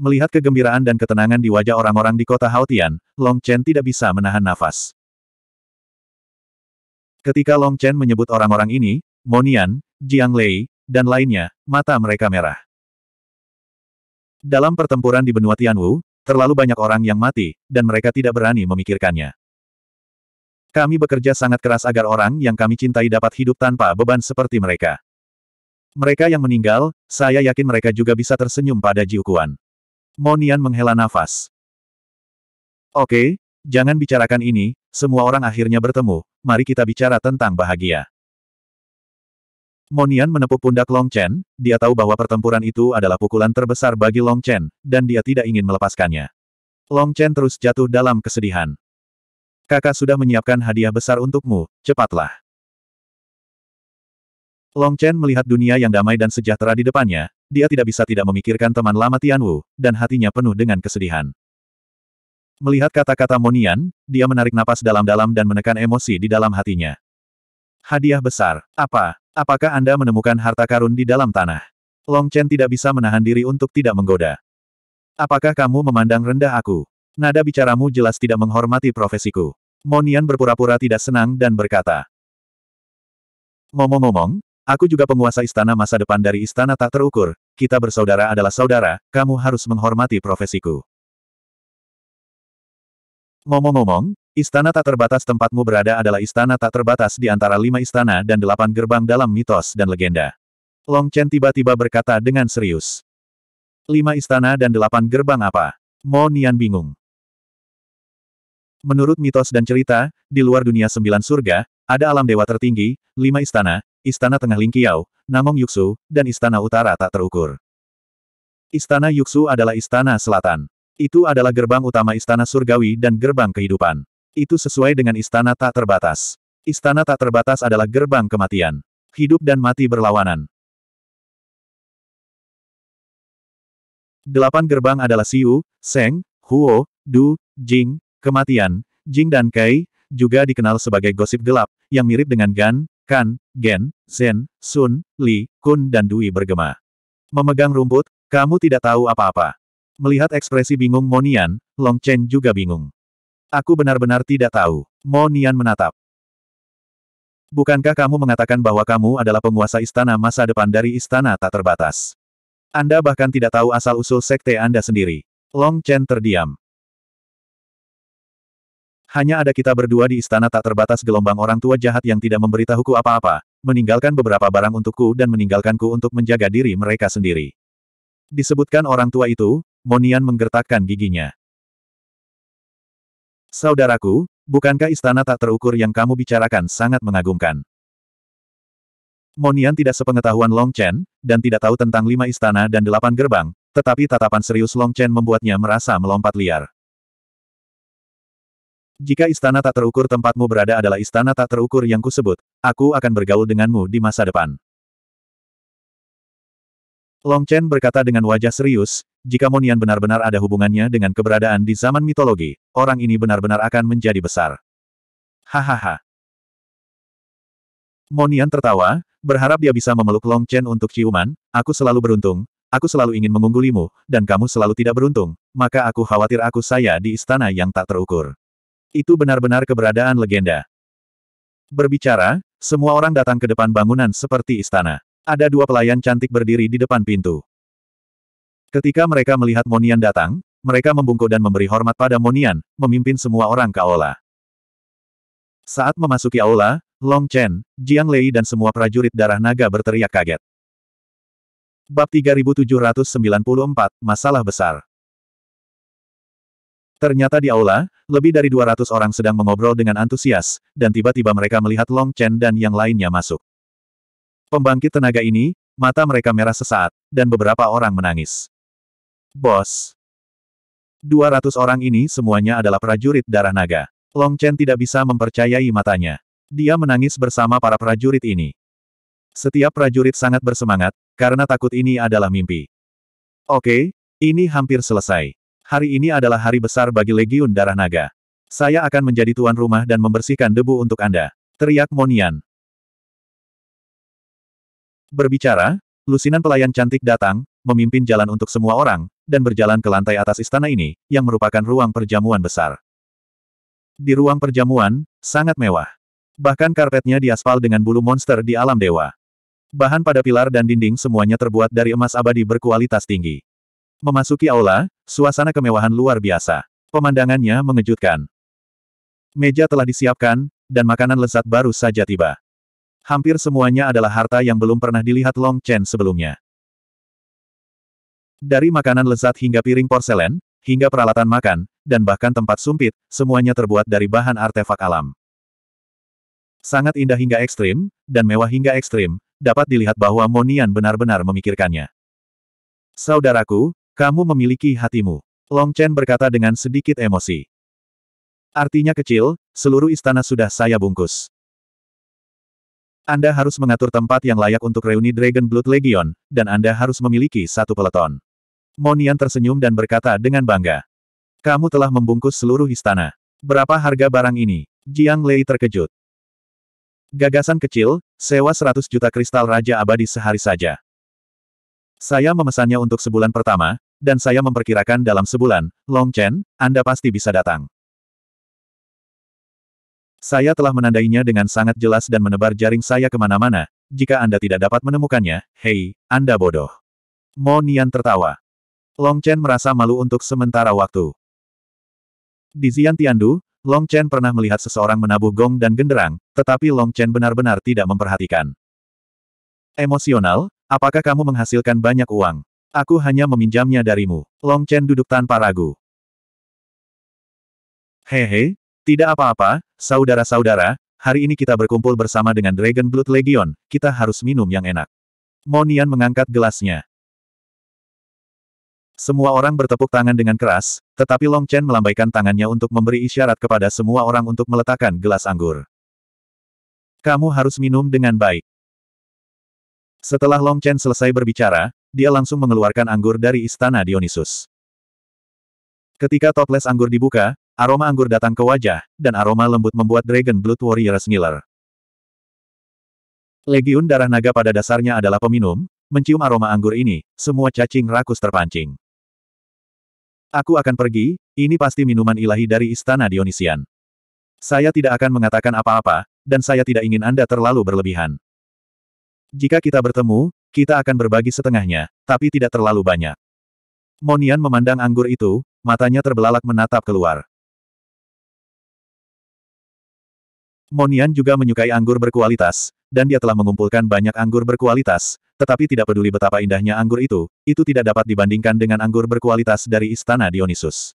A: Melihat kegembiraan dan ketenangan di wajah orang-orang di kota Haotian, Long Chen tidak bisa menahan nafas. Ketika Long Chen menyebut orang-orang ini, Monian, Jiang Lei, dan lainnya, mata mereka merah. Dalam pertempuran di benua Tianwu, terlalu banyak orang yang mati, dan mereka tidak berani memikirkannya. Kami bekerja sangat keras agar orang yang kami cintai dapat hidup tanpa beban seperti mereka. Mereka yang meninggal, saya yakin mereka juga bisa tersenyum pada Jiukuan. Monian menghela nafas. Oke, Jangan bicarakan ini, semua orang akhirnya bertemu, mari kita bicara tentang bahagia. Monian menepuk pundak Long Chen, dia tahu bahwa pertempuran itu adalah pukulan terbesar bagi Long Chen, dan dia tidak ingin melepaskannya. Long Chen terus jatuh dalam kesedihan. Kakak sudah menyiapkan hadiah besar untukmu, cepatlah. Long Chen melihat dunia yang damai dan sejahtera di depannya, dia tidak bisa tidak memikirkan teman lama Tian Wu, dan hatinya penuh dengan kesedihan. Melihat kata-kata Monian, dia menarik napas dalam-dalam dan menekan emosi di dalam hatinya. Hadiah besar. Apa? Apakah Anda menemukan harta karun di dalam tanah? Long Chen tidak bisa menahan diri untuk tidak menggoda. Apakah kamu memandang rendah aku? Nada bicaramu jelas tidak menghormati profesiku. Monian berpura-pura tidak senang dan berkata. Ngomong-ngomong, aku juga penguasa istana masa depan dari istana tak terukur, kita bersaudara adalah saudara, kamu harus menghormati profesiku. Ngomong-ngomong, istana tak terbatas tempatmu berada adalah istana tak terbatas di antara lima istana dan delapan gerbang dalam mitos dan legenda. Long Chen tiba-tiba berkata dengan serius. Lima istana dan delapan gerbang apa? Mo Nian bingung. Menurut mitos dan cerita, di luar dunia sembilan surga, ada alam dewa tertinggi, lima istana, istana tengah Lingqiao, Namong Yuksu, dan istana utara tak terukur. Istana Yuksu adalah istana selatan. Itu adalah gerbang utama istana surgawi dan gerbang kehidupan. Itu sesuai dengan istana tak terbatas. Istana tak terbatas adalah gerbang kematian.
B: Hidup dan mati berlawanan. Delapan gerbang adalah Siu, Seng, Huo, Du, Jing,
A: kematian, Jing dan Kai, juga dikenal sebagai gosip gelap, yang mirip dengan Gan, Kan, Gen, Zen, Sun, Li, Kun dan Dui bergema. Memegang rumput, kamu tidak tahu apa-apa. Melihat ekspresi bingung Monian, Long Chen juga bingung. Aku benar-benar tidak tahu. Monian menatap. Bukankah kamu mengatakan bahwa kamu adalah penguasa istana masa depan dari istana tak terbatas? Anda bahkan tidak tahu asal-usul sekte Anda sendiri. Long Chen terdiam. Hanya ada kita berdua di istana tak terbatas gelombang orang tua jahat yang tidak memberitahuku apa-apa, meninggalkan beberapa barang untukku dan meninggalkanku untuk menjaga diri mereka sendiri. Disebutkan orang tua itu, Monian menggertakkan giginya. Saudaraku, bukankah istana tak terukur yang kamu bicarakan sangat mengagumkan? Monian tidak sepengetahuan Long Chen, dan tidak tahu tentang lima istana dan delapan gerbang, tetapi tatapan serius Long Chen membuatnya merasa melompat liar. Jika istana tak terukur tempatmu berada adalah istana tak terukur yang kusebut, aku akan bergaul denganmu di masa depan. Long Chen berkata dengan wajah serius, jika Monian benar-benar ada hubungannya dengan keberadaan di zaman mitologi, orang ini benar-benar akan menjadi besar. Hahaha. Monian tertawa, berharap dia bisa memeluk Long Chen untuk ciuman, aku selalu beruntung, aku selalu ingin mengunggulimu, dan kamu selalu tidak beruntung, maka aku khawatir aku saya di istana yang tak terukur. Itu benar-benar keberadaan legenda. Berbicara, semua orang datang ke depan bangunan seperti istana. Ada dua pelayan cantik berdiri di depan pintu. Ketika mereka melihat Monian datang, mereka membungkuk dan memberi hormat pada Monian, memimpin semua orang ke aula. Saat memasuki aula, Long Chen, Jiang Lei dan semua prajurit darah naga berteriak kaget. Bab 3794, Masalah Besar Ternyata di aula, lebih dari 200 orang sedang mengobrol dengan antusias, dan tiba-tiba mereka melihat Long Chen dan yang lainnya masuk. Pembangkit tenaga ini, mata mereka merah sesaat, dan beberapa orang menangis. Bos. 200 orang ini semuanya adalah prajurit darah naga. Long Chen tidak bisa mempercayai matanya. Dia menangis bersama para prajurit ini. Setiap prajurit sangat bersemangat, karena takut ini adalah mimpi. Oke, ini hampir selesai. Hari ini adalah hari besar bagi Legiun Darah Naga. Saya akan menjadi tuan rumah dan membersihkan debu untuk Anda. Teriak Monian. Berbicara, lusinan pelayan cantik datang, memimpin jalan untuk semua orang, dan berjalan ke lantai atas istana ini, yang merupakan ruang perjamuan besar. Di ruang perjamuan, sangat mewah. Bahkan karpetnya diaspal dengan bulu monster di alam dewa. Bahan pada pilar dan dinding semuanya terbuat dari emas abadi berkualitas tinggi. Memasuki aula, suasana kemewahan luar biasa. Pemandangannya mengejutkan. Meja telah disiapkan, dan makanan lezat baru saja tiba. Hampir semuanya adalah harta yang belum pernah dilihat Long Chen sebelumnya. Dari makanan lezat hingga piring porselen, hingga peralatan makan, dan bahkan tempat sumpit, semuanya terbuat dari bahan artefak alam. Sangat indah hingga ekstrim, dan mewah hingga ekstrim, dapat dilihat bahwa Monian benar-benar memikirkannya. Saudaraku, kamu memiliki hatimu. Long Chen berkata dengan sedikit emosi. Artinya kecil, seluruh istana sudah saya bungkus. Anda harus mengatur tempat yang layak untuk reuni Dragon Blood Legion, dan Anda harus memiliki satu peleton. Monian tersenyum dan berkata dengan bangga. Kamu telah membungkus seluruh istana. Berapa harga barang ini? Jiang Lei terkejut. Gagasan kecil, sewa 100 juta kristal Raja Abadi sehari saja. Saya memesannya untuk sebulan pertama, dan saya memperkirakan dalam sebulan, Long Chen, Anda pasti bisa datang. Saya telah menandainya dengan sangat jelas dan menebar jaring saya kemana-mana. Jika Anda tidak dapat menemukannya, hei, Anda bodoh. Mo Nian tertawa. Long Chen merasa malu untuk sementara waktu. Di Zian Tiandu, Long Chen pernah melihat seseorang menabuh gong dan genderang, tetapi Long Chen benar-benar tidak memperhatikan. Emosional, apakah kamu menghasilkan banyak uang? Aku hanya meminjamnya darimu. Long Chen duduk tanpa ragu. Hehe, tidak apa-apa, saudara-saudara, hari ini kita berkumpul bersama dengan Dragon Blood Legion, kita harus minum yang enak. Monian mengangkat gelasnya. Semua orang bertepuk tangan dengan keras, tetapi Long Chen melambaikan tangannya untuk memberi isyarat kepada semua orang untuk meletakkan gelas anggur. Kamu harus minum dengan baik. Setelah Long Chen selesai berbicara, dia langsung mengeluarkan anggur dari istana Dionysus. Ketika toples anggur dibuka, Aroma anggur datang ke wajah, dan aroma lembut membuat Dragon Blood Warriors ngiler. Legiun darah naga pada dasarnya adalah peminum, mencium aroma anggur ini, semua cacing rakus terpancing. Aku akan pergi, ini pasti minuman ilahi dari Istana Dionisian. Saya tidak akan mengatakan apa-apa, dan saya tidak ingin Anda terlalu berlebihan. Jika kita bertemu, kita akan berbagi setengahnya, tapi tidak terlalu banyak.
B: Monian memandang anggur itu, matanya terbelalak menatap keluar. Monian juga menyukai anggur berkualitas, dan dia telah
A: mengumpulkan banyak anggur berkualitas, tetapi tidak peduli betapa indahnya anggur itu, itu tidak dapat dibandingkan
B: dengan anggur berkualitas dari Istana Dionysus.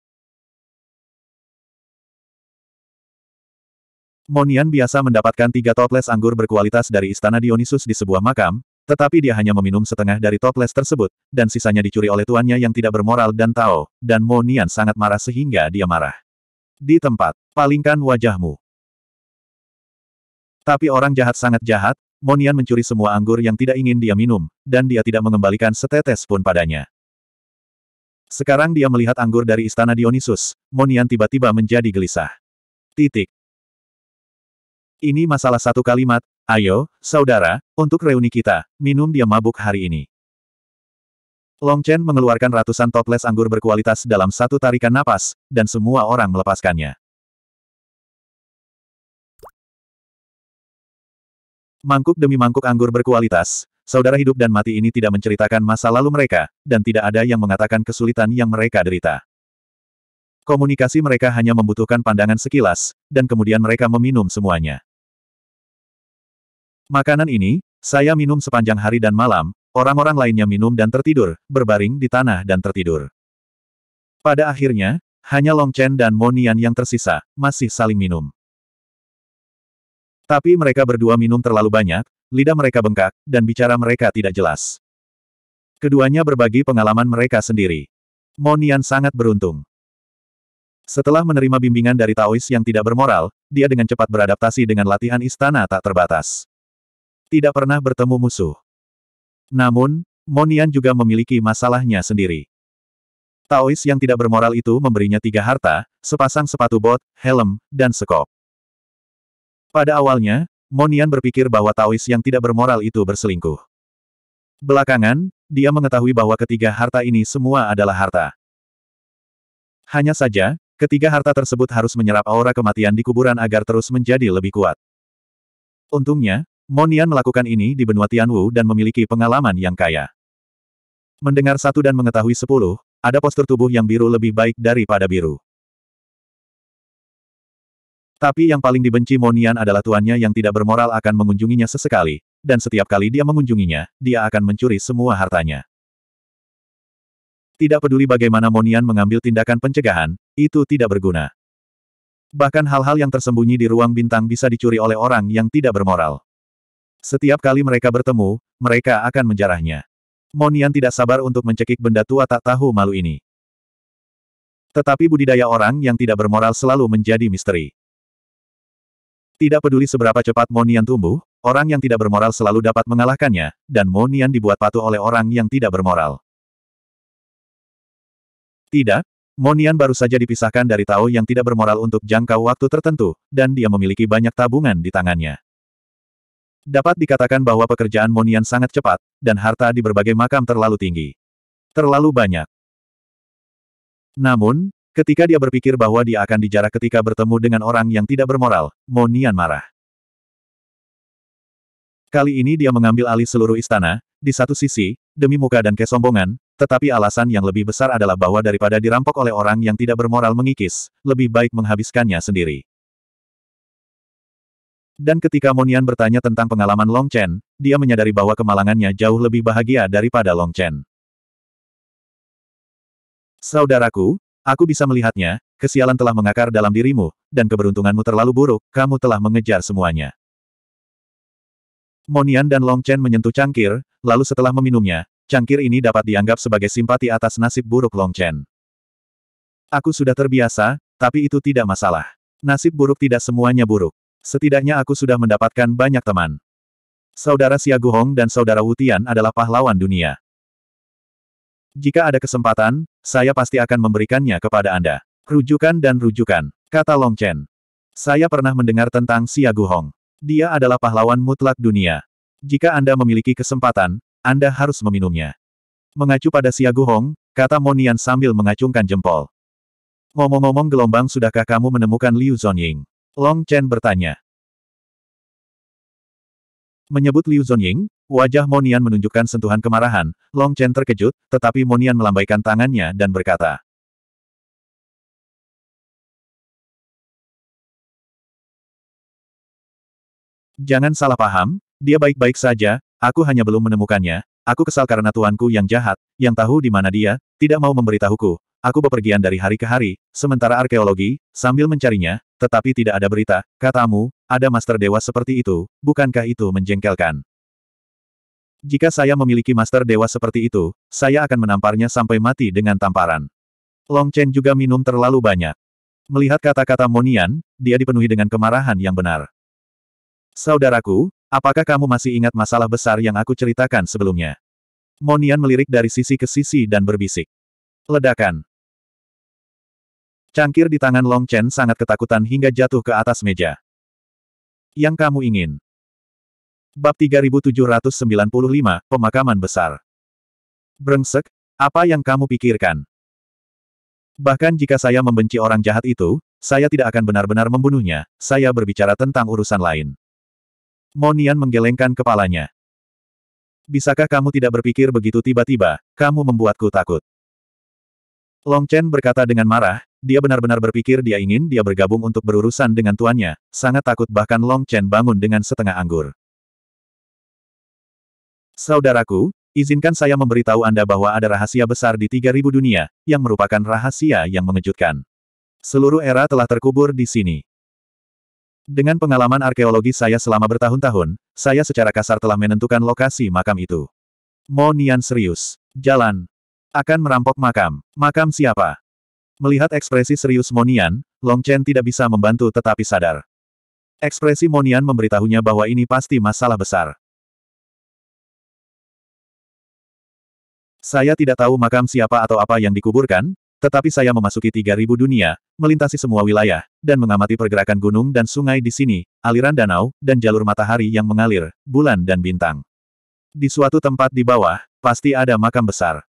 B: Monian biasa mendapatkan tiga toples anggur berkualitas dari Istana
A: Dionysus di sebuah makam, tetapi dia hanya meminum setengah dari toples tersebut, dan sisanya dicuri oleh tuannya yang tidak bermoral dan tahu, dan Monian sangat marah sehingga dia marah. Di tempat, palingkan wajahmu. Tapi orang jahat sangat jahat, Monian mencuri semua anggur yang tidak ingin dia minum, dan dia tidak mengembalikan setetes pun padanya. Sekarang dia melihat anggur dari istana Dionysus, Monian tiba-tiba menjadi gelisah.
B: Titik. Ini masalah satu kalimat, ayo, saudara, untuk reuni kita, minum dia mabuk hari ini. Long Chen mengeluarkan ratusan toples anggur berkualitas dalam satu tarikan napas, dan semua orang melepaskannya. Mangkuk demi mangkuk anggur berkualitas, saudara hidup dan mati ini tidak menceritakan masa lalu mereka, dan tidak ada yang
A: mengatakan kesulitan yang mereka derita. Komunikasi mereka hanya membutuhkan pandangan sekilas, dan kemudian mereka meminum semuanya. Makanan ini, saya minum sepanjang hari dan malam, orang-orang lainnya minum dan tertidur, berbaring di tanah dan tertidur. Pada akhirnya, hanya Long Chen dan Monian yang tersisa, masih saling minum. Tapi mereka berdua minum terlalu banyak, lidah mereka bengkak, dan bicara mereka tidak jelas. Keduanya berbagi pengalaman mereka sendiri. Monian sangat beruntung. Setelah menerima bimbingan dari Taois yang tidak bermoral, dia dengan cepat beradaptasi dengan latihan istana tak terbatas. Tidak pernah bertemu musuh. Namun, Monian juga memiliki masalahnya sendiri. Taois yang tidak bermoral itu memberinya tiga harta, sepasang sepatu bot, helm, dan sekop. Pada awalnya, Monian berpikir bahwa Taois yang tidak bermoral itu berselingkuh. Belakangan, dia mengetahui bahwa ketiga harta ini semua adalah harta. Hanya saja, ketiga harta tersebut harus menyerap aura kematian di kuburan agar terus menjadi lebih kuat. Untungnya, Monian melakukan ini di benua Tianwu dan memiliki pengalaman yang kaya. Mendengar satu dan mengetahui sepuluh, ada postur tubuh yang biru lebih baik daripada biru. Tapi yang paling dibenci Monian adalah tuannya yang tidak bermoral akan mengunjunginya sesekali, dan setiap kali dia mengunjunginya, dia akan mencuri semua hartanya. Tidak peduli bagaimana Monian mengambil tindakan pencegahan, itu tidak berguna. Bahkan hal-hal yang tersembunyi di ruang bintang bisa dicuri oleh orang yang tidak bermoral. Setiap kali mereka bertemu, mereka akan menjarahnya. Monian tidak sabar untuk mencekik benda tua tak tahu malu ini. Tetapi budidaya orang yang tidak bermoral selalu menjadi misteri. Tidak peduli seberapa cepat Monian tumbuh, orang yang tidak bermoral selalu dapat mengalahkannya, dan Monian dibuat patuh oleh orang yang tidak bermoral. Tidak, Monian baru saja dipisahkan dari Tao yang tidak bermoral untuk jangka waktu tertentu, dan dia memiliki banyak tabungan di tangannya. Dapat dikatakan bahwa pekerjaan Monian sangat cepat, dan harta di berbagai makam terlalu tinggi. Terlalu banyak.
B: Namun, Ketika dia berpikir bahwa dia akan dijarah ketika bertemu dengan orang yang tidak bermoral, Monian marah. Kali ini
A: dia mengambil alih seluruh istana, di satu sisi, demi muka dan kesombongan, tetapi alasan yang lebih besar adalah bahwa daripada dirampok oleh orang yang tidak bermoral mengikis, lebih baik menghabiskannya sendiri.
B: Dan ketika Monian bertanya tentang pengalaman Long Chen, dia menyadari bahwa kemalangannya jauh lebih bahagia daripada Long Chen.
A: Saudaraku, Aku bisa melihatnya, kesialan telah mengakar dalam dirimu, dan keberuntunganmu terlalu buruk, kamu telah mengejar semuanya. Monian dan Long Chen menyentuh cangkir, lalu setelah meminumnya, cangkir ini dapat dianggap sebagai simpati atas nasib buruk Long Chen. Aku sudah terbiasa, tapi itu tidak masalah. Nasib buruk tidak semuanya buruk. Setidaknya aku sudah mendapatkan banyak teman. Saudara Siaguhong dan saudara Wutian adalah pahlawan dunia. Jika ada kesempatan, saya pasti akan memberikannya kepada Anda. Rujukan dan rujukan, kata Long Chen. Saya pernah mendengar tentang Xia Guhong. Dia adalah pahlawan mutlak dunia. Jika Anda memiliki kesempatan, Anda harus meminumnya. Mengacu pada Xia Guhong, kata Monian sambil mengacungkan jempol. Ngomong-ngomong gelombang sudahkah kamu menemukan Liu Zonying? Long Chen bertanya. Menyebut Liu
B: Zonying, Wajah Monian menunjukkan sentuhan kemarahan, Long Chen terkejut, tetapi Monian melambaikan tangannya dan berkata. Jangan salah paham, dia baik-baik
A: saja, aku hanya belum menemukannya, aku kesal karena tuanku yang jahat, yang tahu di mana dia, tidak mau memberitahuku, aku bepergian dari hari ke hari, sementara arkeologi, sambil mencarinya, tetapi tidak ada berita, katamu, ada master dewa seperti itu, bukankah itu menjengkelkan? Jika saya memiliki master dewa seperti itu, saya akan menamparnya sampai mati dengan tamparan. Long Chen juga minum terlalu banyak. Melihat kata-kata Monian, dia dipenuhi dengan kemarahan yang benar. Saudaraku, apakah kamu masih ingat masalah besar yang aku ceritakan sebelumnya? Monian melirik dari sisi ke sisi dan berbisik.
B: Ledakan. Cangkir di tangan Long Chen sangat ketakutan hingga jatuh ke atas meja. Yang kamu ingin, Bab 3795,
A: Pemakaman Besar. Brengsek, apa yang kamu pikirkan? Bahkan jika saya membenci orang jahat itu, saya tidak akan benar-benar membunuhnya, saya berbicara tentang urusan lain. Monian menggelengkan kepalanya. Bisakah kamu tidak berpikir begitu tiba-tiba, kamu membuatku takut. Long Chen berkata dengan marah, dia benar-benar berpikir dia ingin dia bergabung untuk berurusan dengan tuannya, sangat takut bahkan Long Chen bangun dengan setengah anggur. Saudaraku, izinkan saya memberitahu Anda bahwa ada rahasia besar di 3000 dunia, yang merupakan rahasia yang mengejutkan. Seluruh era telah terkubur di sini. Dengan pengalaman arkeologi saya selama bertahun-tahun, saya secara kasar telah menentukan lokasi makam itu. Monian serius. Jalan. Akan merampok makam. Makam siapa? Melihat ekspresi serius Monian, Long Chen tidak bisa membantu
B: tetapi sadar. Ekspresi Monian memberitahunya bahwa ini pasti masalah besar. Saya tidak tahu makam siapa atau apa
A: yang dikuburkan, tetapi saya memasuki 3000 dunia, melintasi semua wilayah, dan mengamati pergerakan gunung dan sungai di sini, aliran danau, dan jalur matahari yang mengalir, bulan dan bintang.
B: Di suatu tempat di bawah, pasti ada makam besar.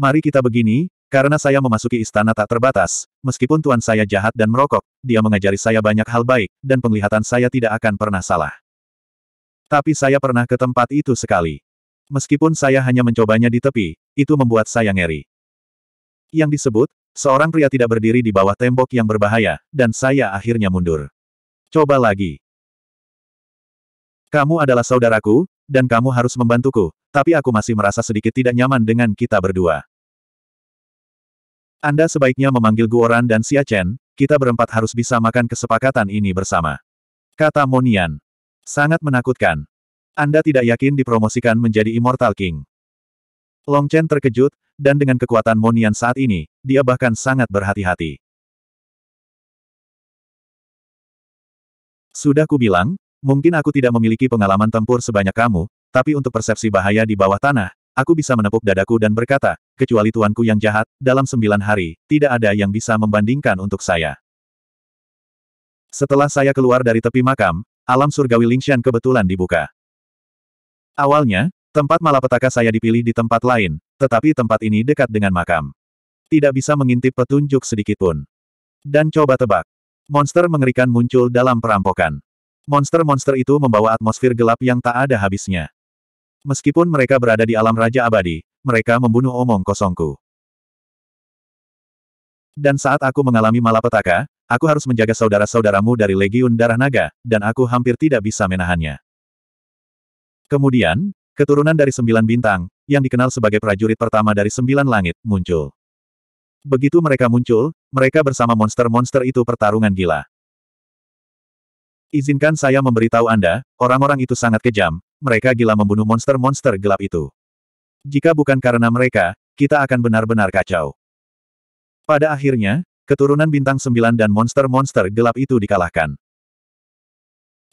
B: Mari kita begini, karena saya memasuki istana tak terbatas,
A: meskipun tuan saya jahat dan merokok, dia mengajari saya banyak hal baik, dan penglihatan saya tidak akan pernah salah. Tapi saya pernah ke tempat itu sekali. Meskipun saya hanya mencobanya di tepi, itu membuat saya ngeri. Yang disebut, seorang pria tidak berdiri di bawah tembok yang berbahaya, dan saya akhirnya mundur. Coba lagi. Kamu adalah saudaraku, dan kamu harus membantuku, tapi aku masih merasa sedikit tidak nyaman dengan kita berdua. Anda sebaiknya memanggil Guoran dan Xia Chen, kita berempat harus bisa makan kesepakatan ini bersama. Kata Monian. Sangat menakutkan. Anda tidak yakin dipromosikan menjadi Immortal King.
B: Long Chen terkejut, dan dengan kekuatan Monian saat ini, dia bahkan sangat berhati-hati. Sudah kubilang, mungkin aku tidak memiliki pengalaman tempur sebanyak kamu, tapi untuk persepsi bahaya di bawah tanah,
A: aku bisa menepuk dadaku dan berkata, kecuali tuanku yang jahat, dalam sembilan hari, tidak ada yang bisa membandingkan untuk saya. Setelah saya keluar dari tepi makam, alam surgawi Lingshan kebetulan dibuka. Awalnya, tempat malapetaka saya dipilih di tempat lain, tetapi tempat ini dekat dengan makam. Tidak bisa mengintip petunjuk sedikitpun. Dan coba tebak. Monster mengerikan muncul dalam perampokan. Monster-monster itu membawa atmosfer gelap yang tak ada habisnya. Meskipun mereka berada di alam Raja Abadi, mereka membunuh omong kosongku. Dan saat aku mengalami malapetaka, Aku harus menjaga saudara-saudaramu dari Legiun Darah Naga, dan aku hampir tidak bisa menahannya. Kemudian, keturunan dari sembilan bintang, yang dikenal sebagai prajurit pertama dari sembilan langit, muncul. Begitu mereka muncul, mereka bersama monster-monster itu pertarungan gila. Izinkan saya memberitahu Anda, orang-orang itu sangat kejam, mereka gila membunuh monster-monster gelap itu. Jika bukan karena mereka, kita akan benar-benar kacau. Pada akhirnya, keturunan bintang sembilan dan monster-monster gelap itu dikalahkan.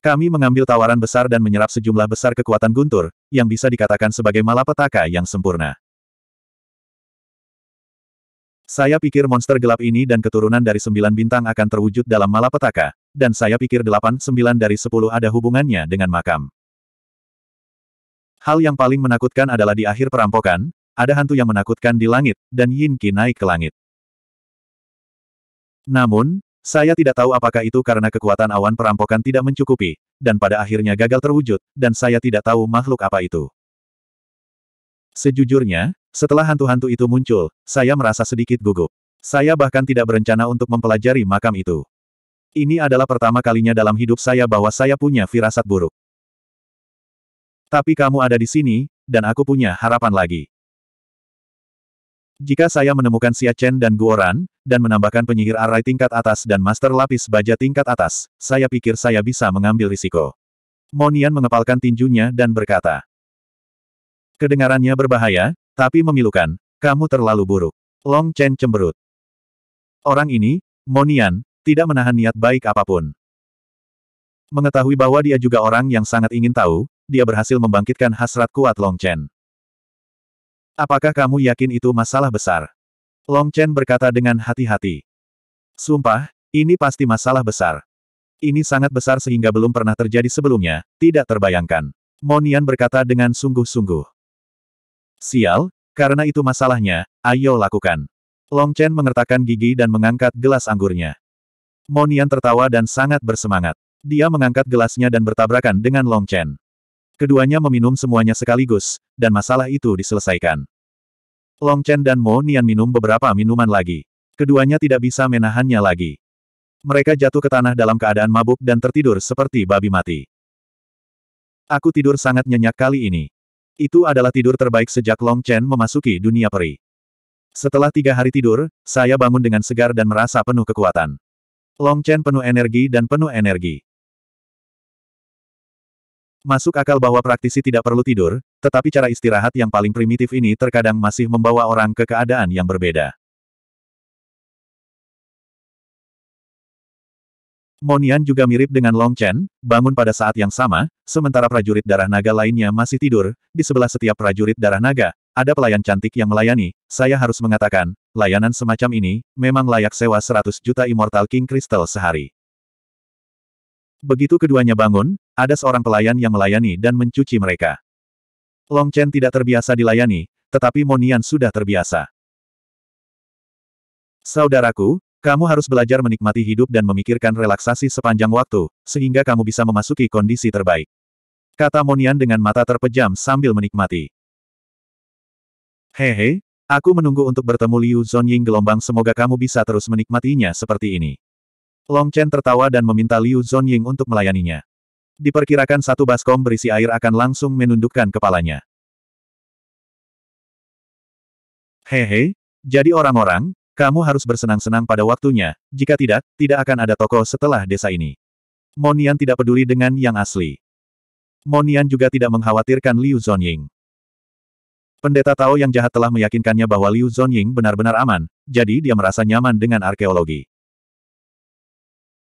A: Kami mengambil tawaran besar dan menyerap sejumlah besar kekuatan guntur, yang bisa dikatakan sebagai malapetaka yang sempurna. Saya pikir monster gelap ini dan keturunan dari sembilan bintang akan terwujud dalam malapetaka, dan saya pikir delapan sembilan dari sepuluh ada hubungannya dengan makam. Hal yang paling menakutkan adalah di akhir perampokan, ada hantu yang menakutkan di langit, dan Yin Qi naik ke langit. Namun, saya tidak tahu apakah itu karena kekuatan awan perampokan tidak mencukupi, dan pada akhirnya gagal terwujud, dan saya tidak tahu makhluk apa itu. Sejujurnya, setelah hantu-hantu itu muncul, saya merasa sedikit gugup. Saya bahkan tidak berencana untuk mempelajari makam itu. Ini adalah pertama kalinya dalam hidup saya bahwa saya punya firasat buruk. Tapi kamu ada di sini, dan aku punya harapan lagi. Jika saya menemukan Xia Chen dan Guoran, dan menambahkan penyihir arai tingkat atas dan master lapis baja tingkat atas, saya pikir saya bisa mengambil risiko. Monian mengepalkan tinjunya dan berkata. Kedengarannya berbahaya, tapi memilukan, kamu terlalu buruk. Long Chen cemberut. Orang ini, Monian, tidak menahan niat baik apapun. Mengetahui bahwa dia juga orang yang sangat ingin tahu, dia berhasil membangkitkan hasrat kuat Long Chen. Apakah kamu yakin itu masalah besar? Long Chen berkata dengan hati-hati. Sumpah, ini pasti masalah besar. Ini sangat besar sehingga belum pernah terjadi sebelumnya, tidak terbayangkan. Monian berkata dengan sungguh-sungguh. Sial, karena itu masalahnya, ayo lakukan. Long Chen mengertakkan gigi dan mengangkat gelas anggurnya. Monian tertawa dan sangat bersemangat. Dia mengangkat gelasnya dan bertabrakan dengan Long Chen. Keduanya meminum semuanya sekaligus, dan masalah itu diselesaikan. Long Chen dan Mo Nian minum beberapa minuman lagi. Keduanya tidak bisa menahannya lagi. Mereka jatuh ke tanah dalam keadaan mabuk dan tertidur seperti babi mati. Aku tidur sangat nyenyak kali ini. Itu adalah tidur terbaik sejak Long Chen memasuki dunia peri. Setelah tiga hari tidur, saya bangun dengan segar dan merasa penuh kekuatan. Long Chen penuh energi dan penuh energi. Masuk akal bahwa praktisi tidak perlu tidur, tetapi cara istirahat yang paling primitif
B: ini terkadang masih membawa orang ke keadaan yang berbeda. Monian juga mirip dengan Long Chen, bangun pada
A: saat yang sama, sementara prajurit darah naga lainnya masih tidur, di sebelah setiap prajurit darah naga, ada pelayan cantik yang melayani, saya harus mengatakan, layanan semacam ini, memang layak sewa 100 juta Immortal King Crystal sehari. Begitu keduanya bangun, ada seorang pelayan yang melayani dan mencuci mereka. Long Chen tidak terbiasa dilayani, tetapi Monian sudah terbiasa. Saudaraku, kamu harus belajar menikmati hidup dan memikirkan relaksasi sepanjang waktu, sehingga kamu bisa memasuki kondisi terbaik. Kata Monian dengan mata terpejam sambil menikmati. Hehe, aku menunggu untuk bertemu Liu Zhongying gelombang semoga kamu bisa terus menikmatinya seperti ini. Long Chen tertawa dan meminta Liu Zhongying untuk melayaninya. Diperkirakan satu baskom berisi air akan langsung menundukkan kepalanya. Hehe, jadi orang-orang, kamu harus bersenang-senang pada waktunya, jika tidak, tidak akan ada toko setelah desa ini. Monian tidak peduli dengan yang asli. Monian juga tidak mengkhawatirkan Liu Zhongying. Pendeta Tao yang jahat telah meyakinkannya bahwa Liu Zhongying benar-benar aman, jadi dia merasa nyaman dengan arkeologi.